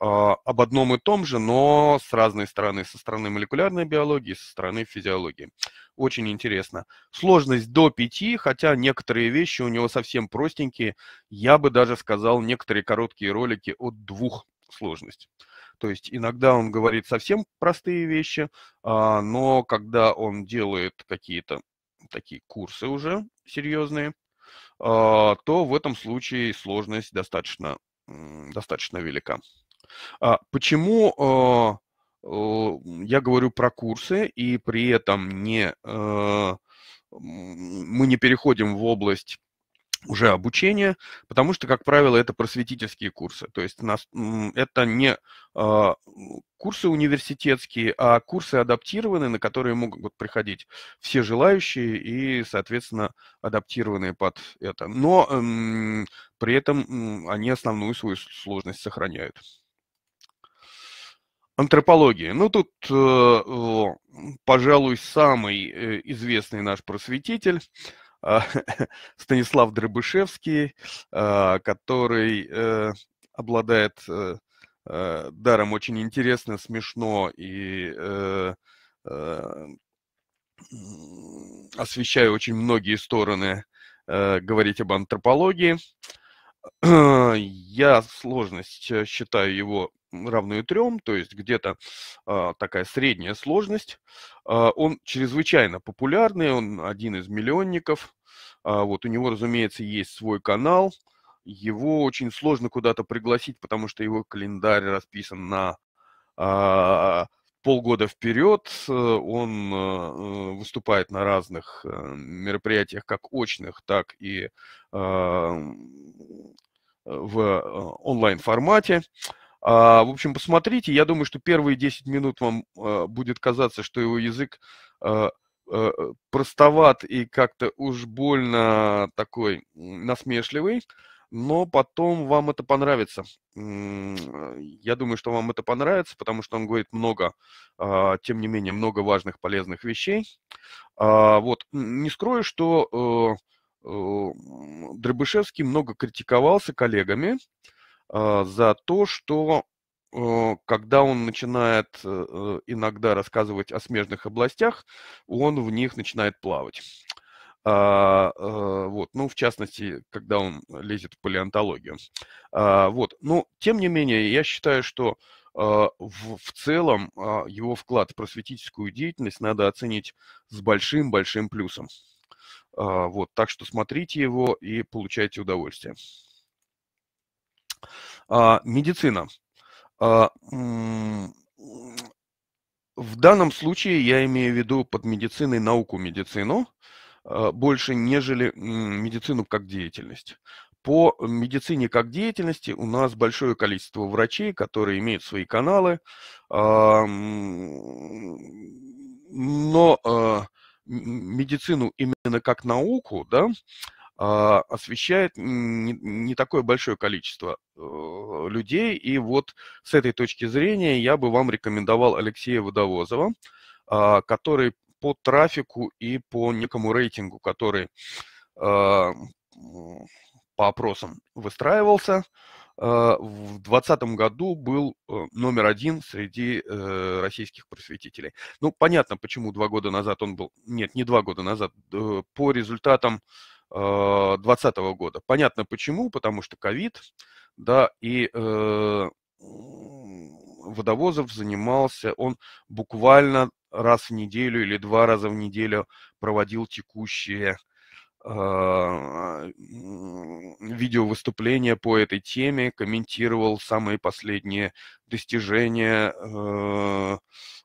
А, об одном и том же, но с разной стороны, со стороны молекулярной биологии, со стороны физиологии. Очень интересно. Сложность до 5, хотя некоторые вещи у него совсем простенькие. Я бы даже сказал некоторые короткие ролики от двух сложность. То есть иногда он говорит совсем простые вещи, а, но когда он делает какие-то такие курсы уже серьезные, а, то в этом случае сложность достаточно, достаточно велика. А почему а, я говорю про курсы и при этом не, а, мы не переходим в область уже обучения, потому что, как правило, это просветительские курсы. То есть нас, это не курсы университетские, а курсы адаптированные, на которые могут приходить все желающие и, соответственно, адаптированные под это. Но при этом они основную свою сложность сохраняют антропологии. Ну, тут, э, пожалуй, самый э, известный наш просветитель а, (laughs) Станислав Дробышевский, а, который э, обладает даром очень интересно, смешно и э, освещая очень многие стороны, говорить об антропологии. (clears throat) Я сложность считаю его равную трем, то есть где-то э, такая средняя сложность. Э, он чрезвычайно популярный, он один из миллионников. Э, вот у него, разумеется, есть свой канал. Его очень сложно куда-то пригласить, потому что его календарь расписан на э, полгода вперед. Он э, выступает на разных э, мероприятиях, как очных, так и э, в онлайн-формате. А, в общем, посмотрите. Я думаю, что первые 10 минут вам а, будет казаться, что его язык а, простоват и как-то уж больно такой насмешливый, но потом вам это понравится. Я думаю, что вам это понравится, потому что он говорит много, тем не менее, много важных, полезных вещей. вот, не скрою, что э, э, Дробышевский много критиковался коллегами, а, за то, что э, когда он начинает э, э, иногда рассказывать о смежных областях, он в них начинает плавать. А, вот, ну, в частности, когда он лезет в палеонтологию. А, вот, но, тем не менее, я считаю, что а, в, в целом а, его вклад в просветительскую деятельность надо оценить с большим-большим плюсом. Вот, так что смотрите его и получайте удовольствие. А, медицина. А, в данном случае я имею в виду под медициной науку медицину, а, больше нежели медицину как деятельность. По медицине как деятельности у нас большое количество врачей, которые имеют свои каналы, но медицину именно как науку, да, а, освещает не, не такое большое количество э, людей. И вот с этой точки зрения я бы вам рекомендовал Алексея Водовозова, а, который по трафику и по некому рейтингу, который а, по опросам выстраивался, в 2020 году был э, номер один среди э, российских просветителей. Ну, понятно, почему два года назад он был... Нет, не два года назад. По результатам 2020 э, года. Понятно почему, потому что ковид, да, и э, Водовозов занимался, он буквально раз в неделю или два раза в неделю проводил текущие э, а, видео выступления по этой теме, комментировал самые последние достижения, э,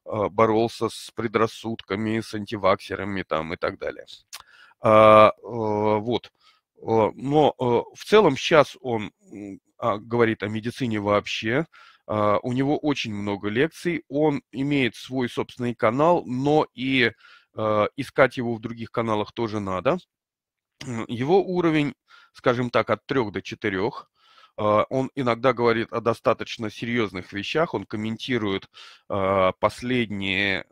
э, боролся с предрассудками, с антиваксерами там и так далее. А, э, вот. Э, но э, в целом сейчас он а, говорит о медицине вообще. А, у него очень много лекций. Он имеет свой собственный канал, но и искать его в других каналах тоже надо. Его уровень, скажем так, от 3 до 4. Он иногда говорит о достаточно серьезных вещах, он комментирует последние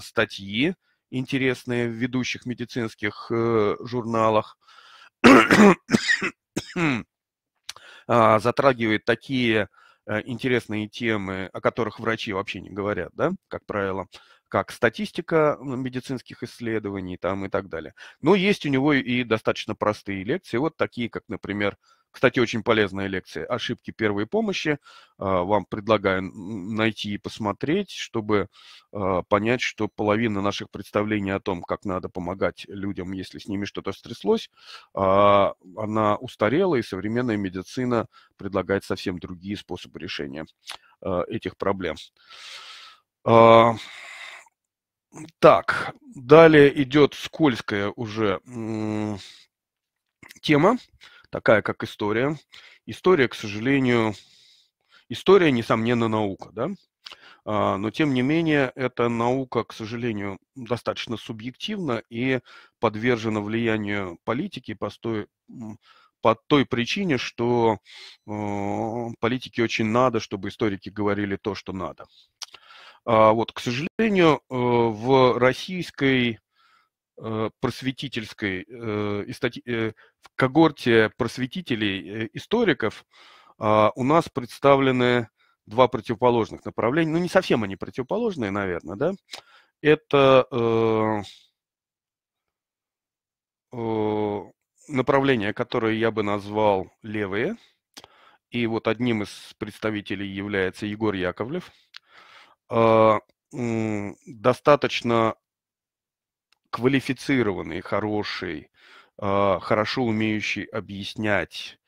статьи, интересные в ведущих медицинских э, журналах. А, затрагивает такие э, интересные темы, о которых врачи вообще не говорят, да, как правило, как статистика медицинских исследований там и так далее. Но есть у него и достаточно простые лекции, вот такие, как, например, кстати, очень полезная лекция «Ошибки первой помощи». А, вам предлагаю найти и посмотреть, чтобы а, понять, что половина наших представлений о том, как надо помогать людям, если с ними что-то стряслось, а, она устарела, и современная медицина предлагает совсем другие способы решения этих проблем. Так, далее идет скользкая уже тема такая как история. История, к сожалению, история, несомненно, наука, да? А, но, тем не менее, эта наука, к сожалению, достаточно субъективна и подвержена влиянию политики по той, по той причине, что э, политике очень надо, чтобы историки говорили то, что надо. А вот, к сожалению, э, в российской Э, просветительской, э, и стати... Э, в когорте просветителей историков а, у нас представлены два противоположных направления. Ну, не совсем они противоположные, наверное, да? Это направления, которые я бы назвал левые. И вот одним из представителей является Егор Яковлев. А, достаточно квалифицированный, хороший, а, хорошо умеющий объяснять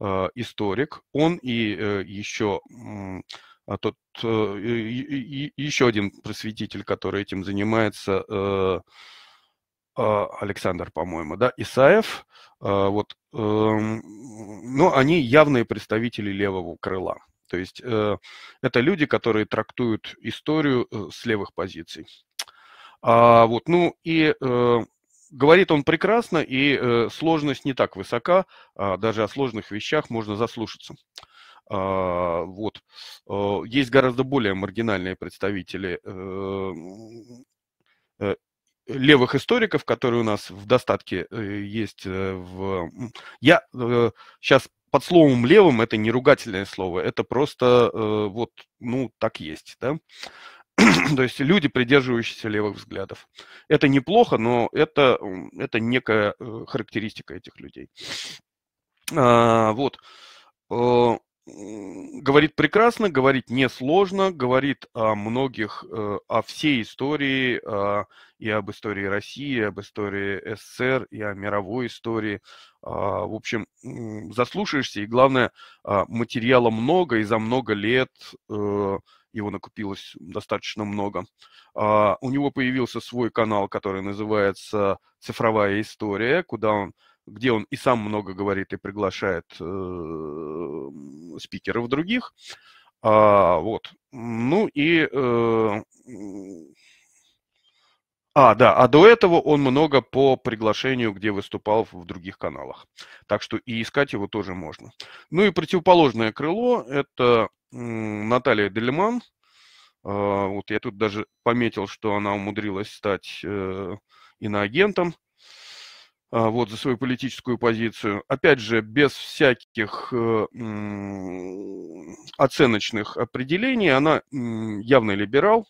а, историк, он и э, еще а, тот э, еще один просветитель, который этим занимается, э, Александр, по-моему, да, Исаев, вот, эм, но ну, они явные представители левого крыла. То есть это люди, которые трактуют историю с левых позиций. А, вот, ну и э, говорит он прекрасно, и э, сложность не так высока, а даже о сложных вещах можно заслушаться. А, вот. А, есть гораздо более маргинальные представители э, э, левых историков, которые у нас в достатке э, есть. В... Я сейчас под словом левым это не ругательное слово, это просто вот, ну, так есть, да. (clears throat) то есть люди, придерживающиеся левых взглядов. Это неплохо, но это, это некая э, характеристика этих людей. А, вот. Э, говорит прекрасно, говорит несложно, говорит о многих, э, о всей истории, а, и об истории России, и об истории СССР, и о мировой истории. А, в общем, заслушаешься, и главное, а, материала много, и за много лет его накупилось достаточно много. А, у него появился свой канал, который называется «Цифровая история», куда он где он и сам много говорит и приглашает э, спикеров других. А, вот. Ну и... Э, а, да, а до этого он много по приглашению, где выступал в других каналах. Так что и искать его тоже можно. Ну и противоположное крыло – это Наталья Дельман. А, вот я тут даже пометил, что она умудрилась стать э, иноагентом а, вот, за свою политическую позицию. Опять же, без всяких э, оценочных определений, она явный либерал,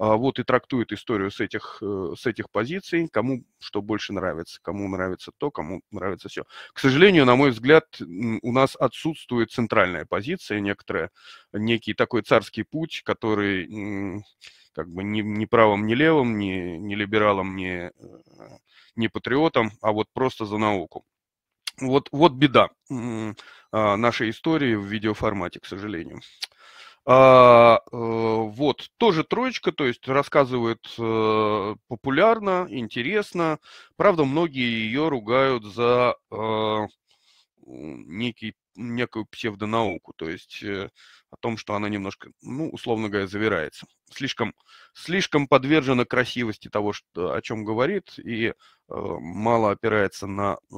а, вот и трактует историю с этих, э, с этих позиций, кому что больше нравится, кому нравится то, кому нравится все. К сожалению, на мой взгляд, у нас отсутствует центральная позиция, некоторая, некий такой царский путь, который как бы ни, ни правым, ни левым, ни, ни либералом, ни, ни патриотом, а вот просто за науку. Вот, вот беда а, нашей истории в видеоформате, к сожалению. А, э, вот, тоже троечка, то есть рассказывает э, популярно, интересно. Правда, многие ее ругают за э, некий, некую псевдонауку, то есть э, о том, что она немножко, ну, условно говоря, завирается. Слишком, слишком подвержена красивости того, что, о чем говорит, и э, мало опирается на э,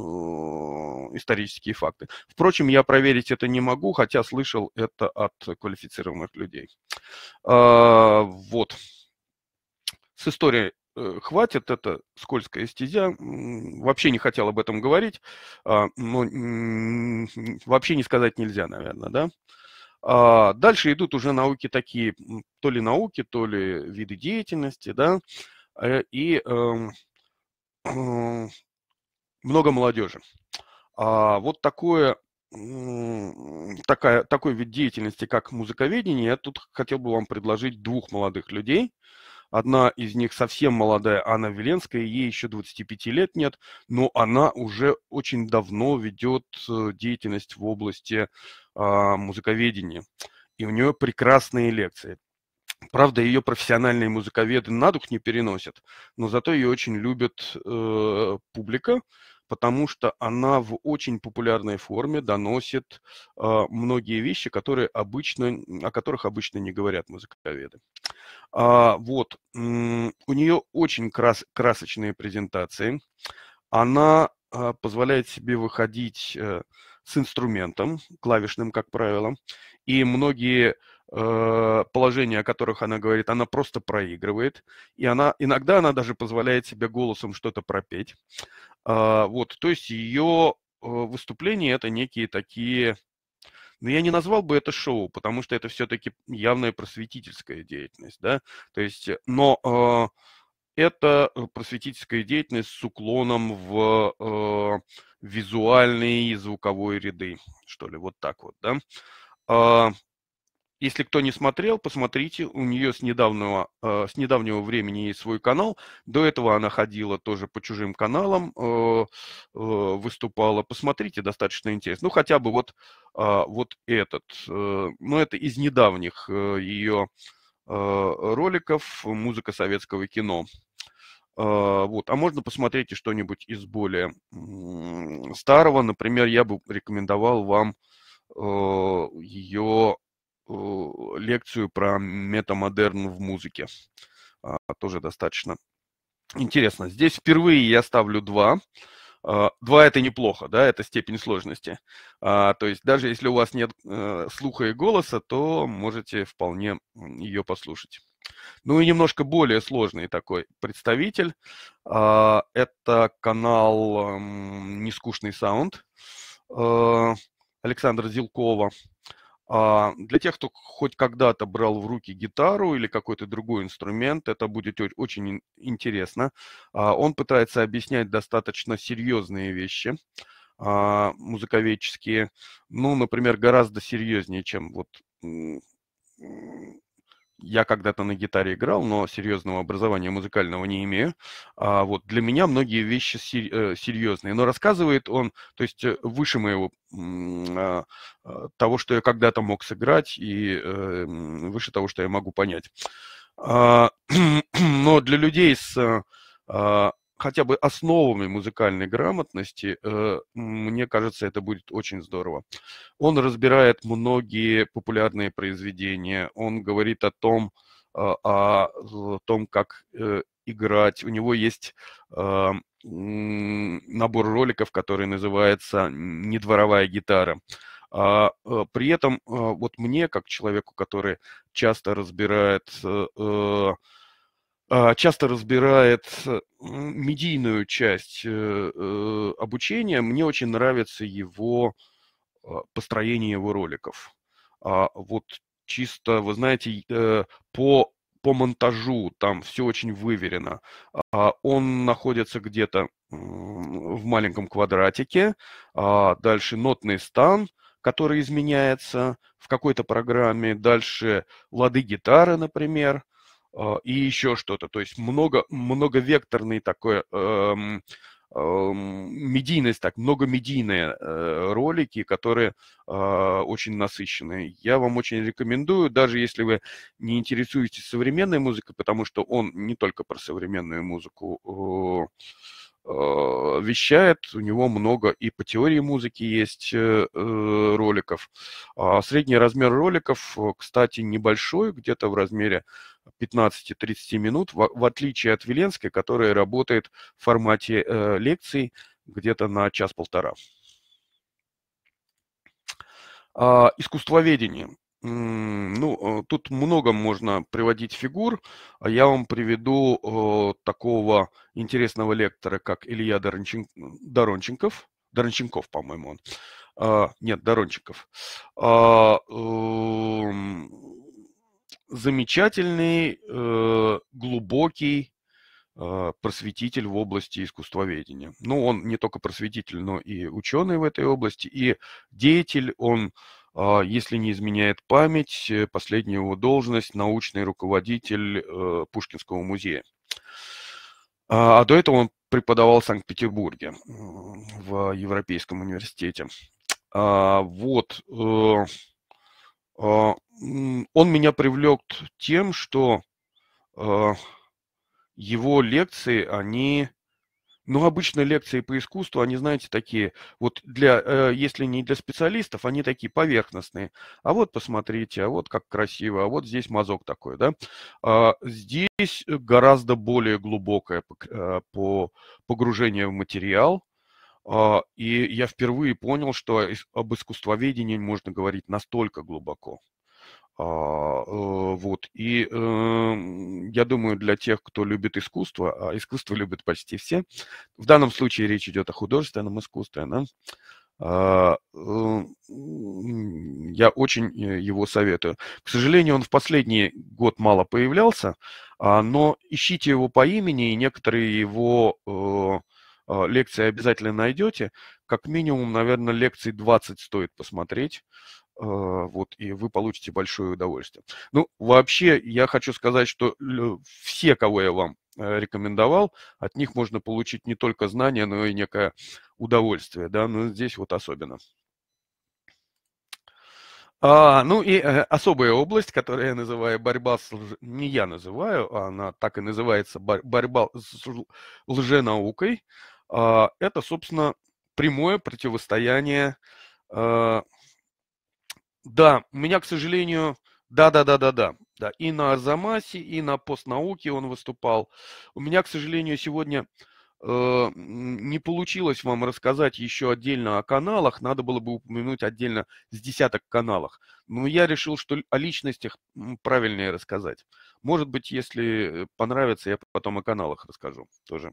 исторические факты. Впрочем, я проверить это не могу, хотя слышал это от квалифицированных людей. Э, вот. С историей Э, хватит, это скользкая стезя, вообще не хотел об этом говорить, а, но (laughs) вообще не сказать нельзя, наверное, да. А, дальше идут уже науки такие, то ли науки, то ли виды деятельности, да, э, и эм, э, много молодежи. А, вот такое, такая, такой вид деятельности, как музыковедение, я тут хотел бы вам предложить двух молодых людей – Одна из них совсем молодая, Анна Веленская, ей еще 25 лет нет, но она уже очень давно ведет э, деятельность в области а, музыковедения. И у нее прекрасные лекции. Правда, ее профессиональные музыковеды на дух не переносят, но зато ее очень любит э, публика, потому что она в очень популярной форме доносит э, многие вещи, которые обычно, о которых обычно не говорят музыковеды. А, вот, м- у нее очень крас красочные презентации. Она э, позволяет себе выходить э, с инструментом, клавишным, как правило, и многие Э, положения, о которых она говорит, она просто проигрывает, и она иногда она даже позволяет себе голосом что-то пропеть. А, вот, то есть ее э, выступления это некие такие, но ну, я не назвал бы это шоу, потому что это все-таки явная просветительская деятельность, да, то есть, э, но а, э, это просветительская деятельность с уклоном в э, визуальные и звуковые ряды, что ли, вот так вот, да. Э, если кто не смотрел, посмотрите, у нее с недавнего, э, с недавнего времени есть свой канал. До этого она ходила тоже по чужим каналам, э, э, выступала. Посмотрите, достаточно интересно. Ну, хотя бы вот, э, вот этот. Э, ну, это из недавних э, ее э, роликов «Музыка советского кино». А, вот. А можно посмотреть и что-нибудь из более старого. Например, я бы рекомендовал вам э, ее лекцию про метамодерн в музыке. А, тоже достаточно интересно. Здесь впервые я ставлю два а, Два это неплохо, да, это степень сложности. А, то есть даже если у вас нет э, слуха и голоса, то можете вполне ее послушать. Ну и немножко более сложный такой представитель. это канал э, «Нескучный саунд» э, Александра Зилкова. А, для тех, кто хоть когда-то брал в руки гитару или какой-то другой инструмент, это будет очень интересно. А, он пытается объяснять достаточно серьезные вещи а, музыковедческие, ну, например, гораздо серьезнее, чем вот я когда-то на гитаре играл, но серьезного образования музыкального не имею. А вот для меня многие вещи э, серьезные. Но рассказывает он, то есть э, выше моего а, а, того, что я когда-то мог сыграть, и э, выше того, что я могу понять. А, (clears throat) но для людей с хотя бы основами музыкальной грамотности, э, мне кажется, это будет очень здорово. Он разбирает многие популярные произведения, он говорит о том, а, о том, как э, играть. У него есть а, набор роликов, который называется «Недворовая гитара». А, э, при этом вот мне, как человеку, который часто разбирает а, часто разбирает э, медийную часть э, э, обучения. Мне очень нравится его а, построение его роликов. А вот чисто, вы знаете, по, по монтажу там все очень выверено. Он находится где-то в маленьком квадратике, дальше нотный стан – который изменяется в какой-то программе, дальше лады гитары, например, а, и еще что-то. То есть много, многовекторный такой эм, эм, медийность, так, многомедийные э, ролики, которые э, очень насыщенные. Я вам очень рекомендую, даже если вы не интересуетесь современной музыкой, потому что он не только про современную музыку, э, вещает, у него много и по теории музыки есть э, э, роликов. А средний размер роликов, э, кстати, небольшой, где-то в размере 15-30 минут, в отличие от Веленской, которая работает в формате лекций где-то на час-полтора а, искусствоведение. Ну, э, тут много можно приводить фигур. А я вам приведу э, такого интересного лектора, как Илья Дорончин... Доронченков. Доронченков, по-моему, он. А, нет, Доронченков. А, эм, замечательный, э, глубокий просветитель в области искусствоведения. Ну, он не только просветитель, но и ученый в этой области, и деятель, он а, если не изменяет память, э, последняя его должность – научный руководитель э, Пушкинского музея. А, а до этого он преподавал в Санкт-Петербурге в Европейском университете. А, вот. Э, он меня привлек тем, что его лекции, они ну обычно лекции по искусству, они, знаете, такие, вот для, э, если не для специалистов, они такие поверхностные. А вот посмотрите, а вот как красиво, а вот здесь мазок такой, да. А здесь э, гораздо более глубокое э, по погружение в материал, а, и я впервые понял, что об искусствоведении можно говорить настолько глубоко. А, э, вот. И э, я думаю, для тех, кто любит искусство, а искусство любят почти все, в данном случае речь идет о художественном искусстве, да? А, э, я очень э, его советую. К сожалению, он в последний год мало появлялся, а, но ищите его по имени, и некоторые его лекции обязательно найдете. Как минимум, наверное, лекций 20 стоит посмотреть. А, вот, и вы получите большое удовольствие. Ну, вообще, я хочу сказать, что все, кого я вам э, рекомендовал, от них можно получить не только знания, но и некое удовольствие, да, но ну, здесь вот особенно. А, ну и э, особая область, которую я называю борьба с лж... не я называю, а она так и называется бор... борьба с лженаукой. А, это, собственно, прямое противостояние э, да, у меня, к сожалению, да, да, да, да, да, да. И на Арзамасе, и на постнауке он выступал. У меня, к сожалению, сегодня э, не получилось вам рассказать еще отдельно о каналах. Надо было бы упомянуть отдельно с десяток каналах. Но я решил, что о личностях правильнее рассказать. Может быть, если понравится, я потом о каналах расскажу тоже.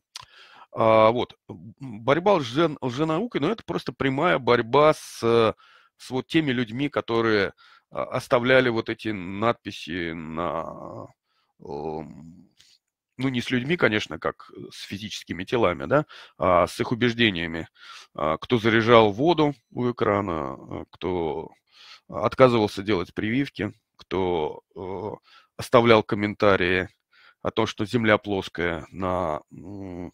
А, вот. Борьба лжен, лженаукой, но это просто прямая борьба с э, с вот теми людьми, которые а, оставляли вот эти надписи на... Ну, не с людьми, конечно, как э, с физическими телами, да, а с их убеждениями. А, кто заряжал воду у экрана, а, кто отказывался делать прививки, кто э, оставлял комментарии о том, что Земля плоская на э,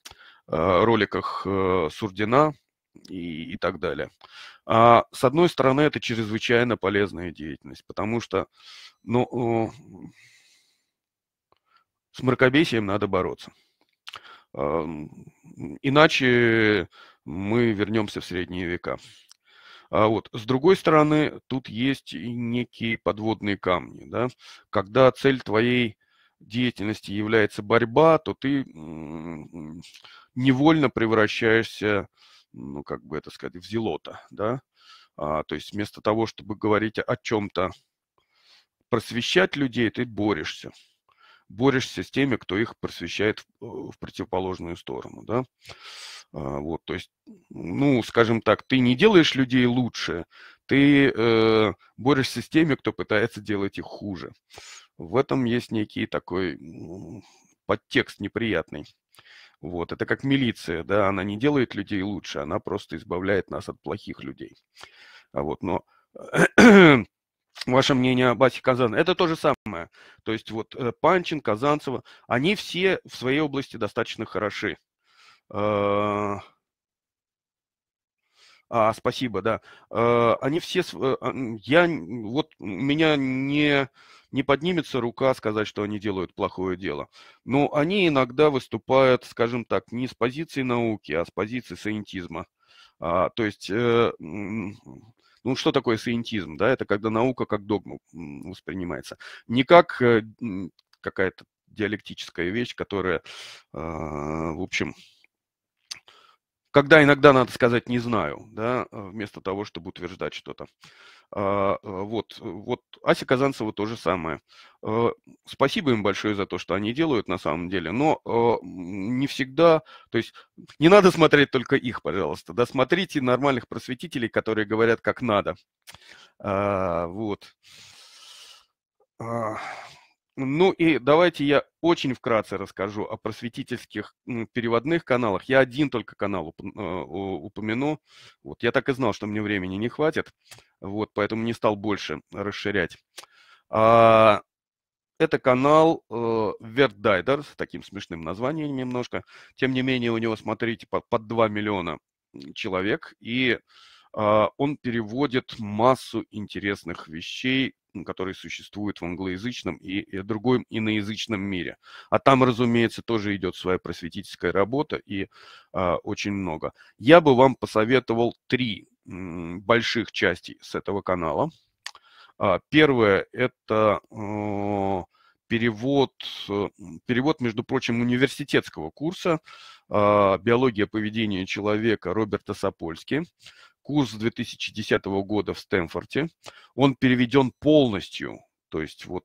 роликах Сурдина и, и так далее. А с одной стороны, это чрезвычайно полезная деятельность, потому что ну, с мракобесием надо бороться. Иначе мы вернемся в средние века. А вот. С другой стороны, тут есть некие подводные камни. Да? Когда цель твоей деятельности является борьба, то ты невольно превращаешься ну, как бы это сказать, взяло-то, да? А, то есть вместо того, чтобы говорить о чем-то, просвещать людей, ты борешься. Борешься с теми, кто их просвещает в, в противоположную сторону, да? А, вот, то есть, ну, скажем так, ты не делаешь людей лучше, ты э, борешься с теми, кто пытается делать их хуже. В этом есть некий такой подтекст неприятный. Вот, это как милиция, да, она не делает людей лучше, она просто избавляет нас от плохих людей. А вот, но (clears throat) ваше мнение об Асе Казан. Это то же самое. То есть вот э, Панчин, Казанцева, они все в своей области достаточно хороши. А, а спасибо, да. А, они все... Э, а, я... Вот у меня не не поднимется рука сказать, что они делают плохое дело. Но они иногда выступают, скажем так, не с позиции науки, а с позиции саентизма. А, то есть, э, ну что такое саентизм? Да? Это когда наука как догма воспринимается. Не как э, какая-то диалектическая вещь, которая, э, в общем, когда иногда надо сказать «не знаю», да, э, вместо того, чтобы утверждать что-то. А, э, вот, э, вот Ася Казанцева то же самое. Спасибо им большое за то, что они делают на самом деле, но не всегда, то есть не надо смотреть только их, пожалуйста, да, смотрите нормальных просветителей, которые говорят как надо. А, вот. А, ну и давайте я очень вкратце расскажу о просветительских переводных каналах. Я один только канал э, упомяну. Вот я так и знал, что мне времени не хватит, вот поэтому не стал больше расширять. А, это канал э, Вердайдер с таким смешным названием немножко. Тем не менее, у него, смотрите, под, под 2 миллиона человек. И а, он переводит массу интересных вещей, которые существуют в англоязычном и другом иноязычном мире. А там, разумеется, тоже идет своя просветительская работа и а, очень много. Я бы вам посоветовал три м, больших части с этого канала. А, первое – это а, э, перевод, перевод, между прочим, университетского курса а, «Биология поведения человека» Роберта Сапольски, курс 2010 года в Стэнфорде. Он переведен полностью, то есть вот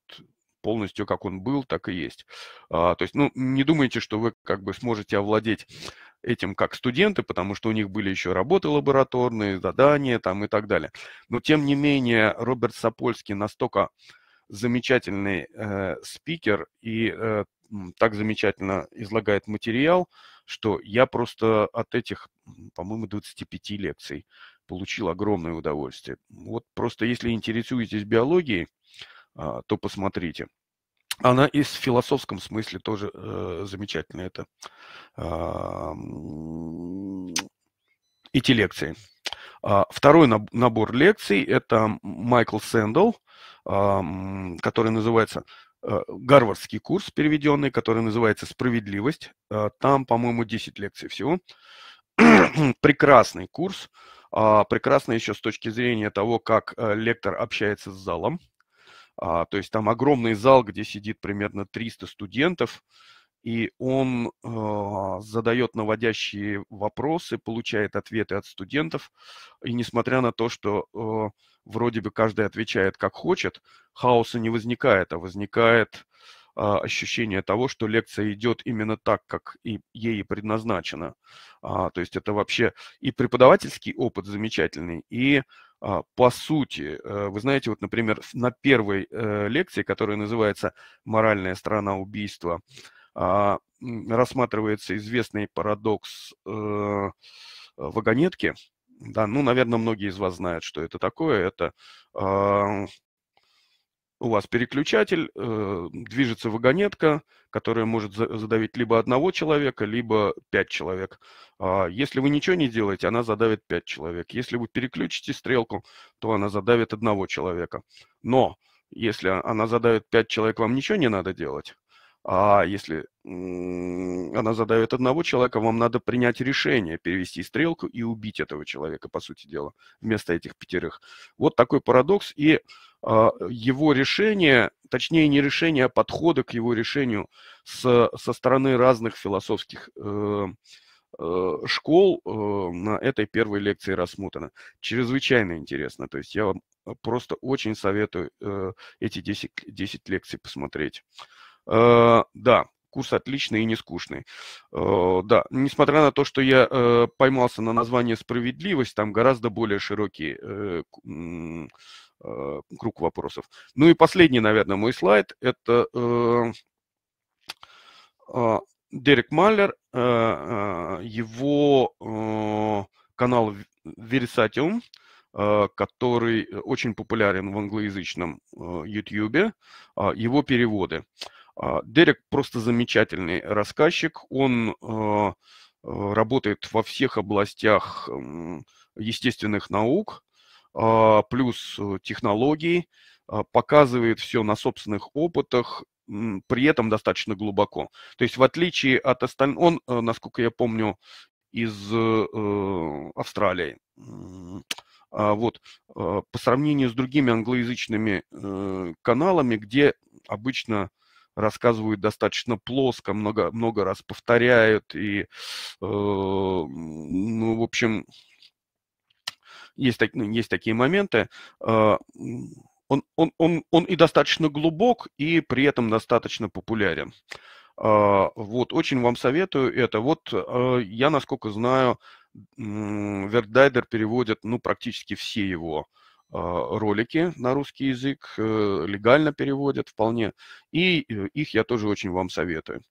полностью как он был, так и есть. А, то есть, ну, не думайте, что вы как бы сможете овладеть этим как студенты, потому что у них были еще работы лабораторные, задания там и так далее. Но, тем не менее, Роберт Сапольский настолько замечательный э, спикер и э, так замечательно излагает материал, что я просто от этих, по-моему, 25 лекций получил огромное удовольствие. Вот просто если интересуетесь биологией, а, то посмотрите. Она и в философском смысле тоже э, замечательна. Это э, а, эти лекции. А, второй набор лекций – это Майкл Сэндл, который называется Э, гарвардский курс переведенный, который называется «Справедливость». Э, там, по-моему, 10 лекций всего. (clears throat) Прекрасный курс. А, Прекрасный еще с точки зрения того, как э, лектор общается с залом. А, то есть там огромный зал, где сидит примерно 300 студентов, и он а, задает наводящие вопросы, получает ответы от студентов. И несмотря на то, что вроде бы каждый отвечает как хочет, хаоса не возникает, а возникает а, ощущение того, что лекция идет именно так, как и ей предназначена. А, то есть это вообще и преподавательский опыт замечательный, и а, по сути, э, вы знаете, вот, например, на первой э, лекции, которая называется «Моральная сторона убийства», а, рассматривается известный парадокс э, вагонетки – да, ну, наверное, многие из вас знают, что это такое. Это э, у вас переключатель, э, движется вагонетка, которая может задавить либо одного человека, либо пять человек. Э, если вы ничего не делаете, она задавит пять человек. Если вы переключите стрелку, то она задавит одного человека. Но если она задавит пять человек, вам ничего не надо делать, а если она задает одного человека, вам надо принять решение, перевести стрелку и убить этого человека, по сути дела, вместо этих пятерых. Вот такой парадокс. И а, его решение, точнее не решение, а подходы к его решению с, со стороны разных философских э, э, школ э, на этой первой лекции рассмотрено. Чрезвычайно интересно. То есть я вам просто очень советую э, эти 10, 10 лекций посмотреть. Э, да, курс отличный и не скучный. Э, да, несмотря на то, что я э, поймался на название «Справедливость», там гораздо более широкий круг вопросов. Ну и последний, наверное, мой слайд – это а, Дерек Маллер, а, его канал Verisatium, который очень популярен в англоязычном YouTube, а, его переводы. А, Дерек просто замечательный рассказчик. Он а, а, работает во всех областях естественных наук, плюс э, технологий, показывает все на собственных опытах, при этом достаточно глубоко. То есть в отличие от остальных, он, э, насколько я помню, из э, Австралии. Вот, по сравнению с другими англоязычными каналами, где обычно рассказывают достаточно плоско, много, много раз повторяют. И, э, ну, в общем, есть, так, ну, есть такие моменты. Э, он, он, он, он и достаточно глубок, и при этом достаточно популярен. Э, вот, очень вам советую это. Вот э, я, насколько знаю, Вердайдер переводит, ну, практически все его э, а, ролики на русский язык, э, легально переводят вполне, и э, их я тоже очень вам советую.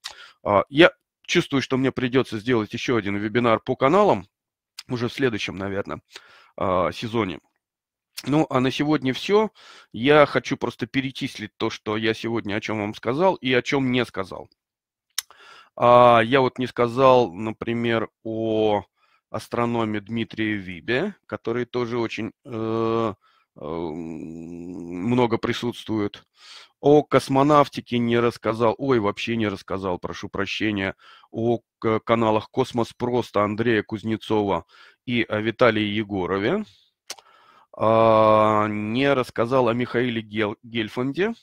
А, я чувствую, что мне придется сделать еще один вебинар по каналам, уже в следующем, наверное, а, сезоне. Ну, а на сегодня все. Я хочу просто перечислить то, что я сегодня о чем вам сказал и о чем не сказал. Я вот не сказал, например, о астрономе Дмитрия Вибе, который тоже очень э, много присутствует. О космонавтике не рассказал, ой, вообще не рассказал, прошу прощения. О каналах «Космос просто» Андрея Кузнецова и о э, Виталии Егорове. А, не рассказал о Михаиле Гельфанде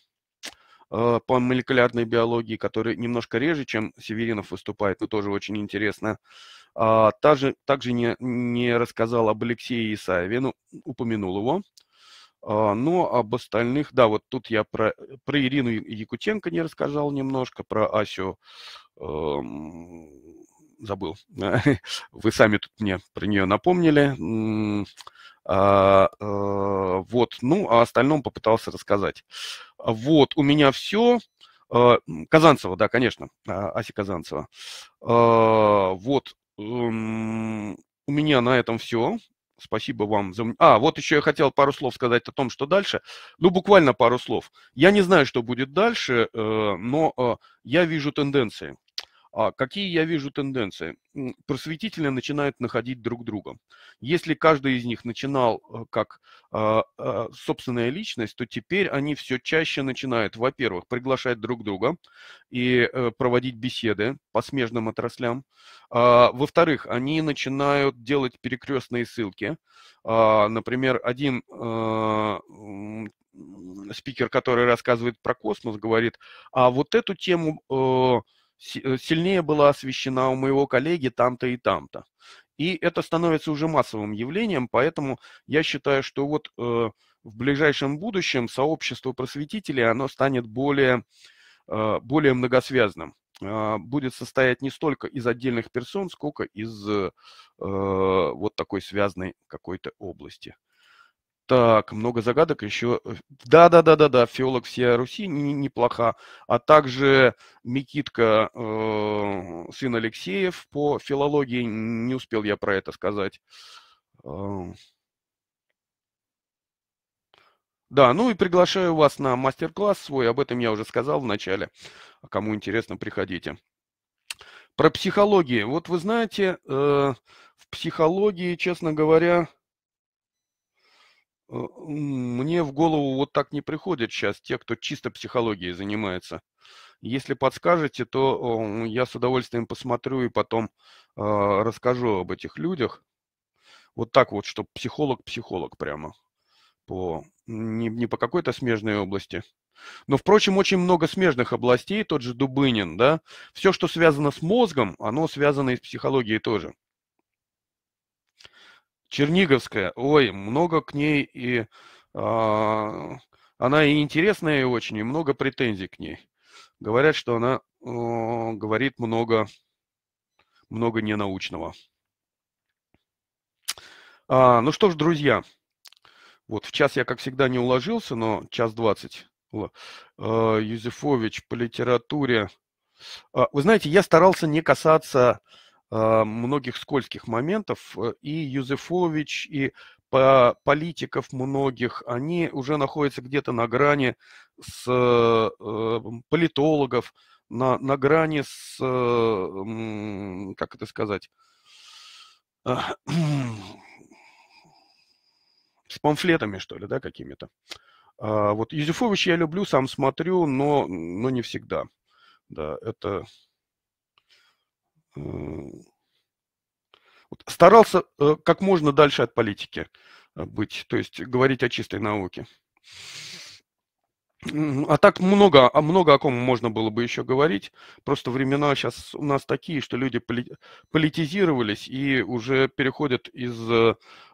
э, по молекулярной биологии, который немножко реже, чем Северинов выступает, но тоже очень интересно. А, также также не, не рассказал об Алексее Исаеве, ну, упомянул его. А, но об остальных, да, вот тут я про, про Ирину Якутенко не рассказал немножко, про Асю э, забыл. (laughs) Вы сами тут мне про нее напомнили. А, а, вот, ну, о а остальном попытался рассказать. Вот, у меня все. А, Казанцева, да, конечно, Ася Казанцева. Вот, у меня на этом все. Спасибо вам за... А, вот еще я хотел пару слов сказать о том, что дальше. Ну, буквально пару слов. Я не знаю, что будет дальше, э, но э, я вижу тенденции. А какие я вижу тенденции? Просветители начинают находить друг друга. Если каждый из них начинал э, как э, э, собственная личность, то теперь они все чаще начинают, во-первых, приглашать друг друга и э, проводить беседы по смежным отраслям. А, во-вторых, они начинают делать перекрестные ссылки. А, например, один а, спикер, который рассказывает про космос, говорит, а вот эту тему э, Э, сильнее была освещена у моего коллеги там-то и там-то. И это становится уже массовым явлением, поэтому я считаю, что вот э, в ближайшем будущем сообщество просветителей, оно станет более, э, более многосвязным. Э, будет состоять не столько из отдельных персон, сколько из э, вот такой связанной какой-то области. Так, много загадок еще. Э, Да-да-да-да-да, фиолог всея Руси не, неплоха. А также Микитка, э, сын Алексеев по филологии. Не успел я про это сказать. Да, ну и приглашаю вас на мастер-класс свой, об этом я уже сказал в начале. А кому интересно, приходите. Про психологию. Вот вы знаете, э, в психологии, честно говоря, Э, мне в голову вот так не приходят сейчас те, кто чисто психологией занимается. Если подскажете, то э, я с удовольствием посмотрю и потом э, расскажу об этих людях. Вот так вот, что психолог-психолог прямо. По, не, не по какой-то смежной области. Но, впрочем, очень много смежных областей, тот же Дубынин, да. Все, что связано с мозгом, оно связано и с психологией тоже. Черниговская, ой, много к ней и э, она и интересная и очень, и много претензий к ней. Говорят, что она э, говорит много, много ненаучного. А, ну что ж, друзья, вот в час я, как всегда, не уложился, но час двадцать. А, Юзефович по литературе. А, вы знаете, я старался не касаться а, многих скользких моментов, э, и Юзефович, и политиков многих, они уже находятся где-то на грани с э, политологов, на, на грани с, как это сказать, (clears throat) с памфлетами, что ли, да, какими-то. А, вот Юзефович я люблю, сам смотрю, но, но не всегда. Да, это Э, старался э, как можно дальше от политики э, быть, то есть говорить о чистой науке. А так много, много о ком можно было бы еще говорить. Просто времена сейчас у нас такие, что люди политизировались и уже переходят из,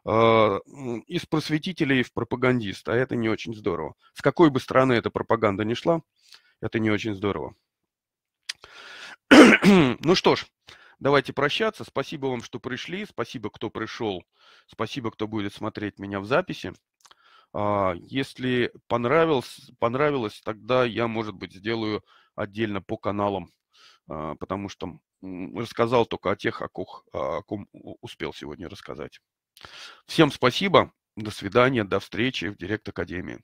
а, из просветителей в пропагандист. А это не очень здорово. С какой бы стороны эта пропаганда ни шла, это не очень здорово. (clears throat) ну что ж, давайте прощаться. Спасибо вам, что пришли. Спасибо, кто пришел. Спасибо, кто будет смотреть меня в записи. А, если понравилось, понравилось, тогда я, может быть, сделаю отдельно по каналам, а, потому что рассказал только о тех, о, кох, о ком успел сегодня рассказать. Всем спасибо, до свидания, до встречи в Директ Академии.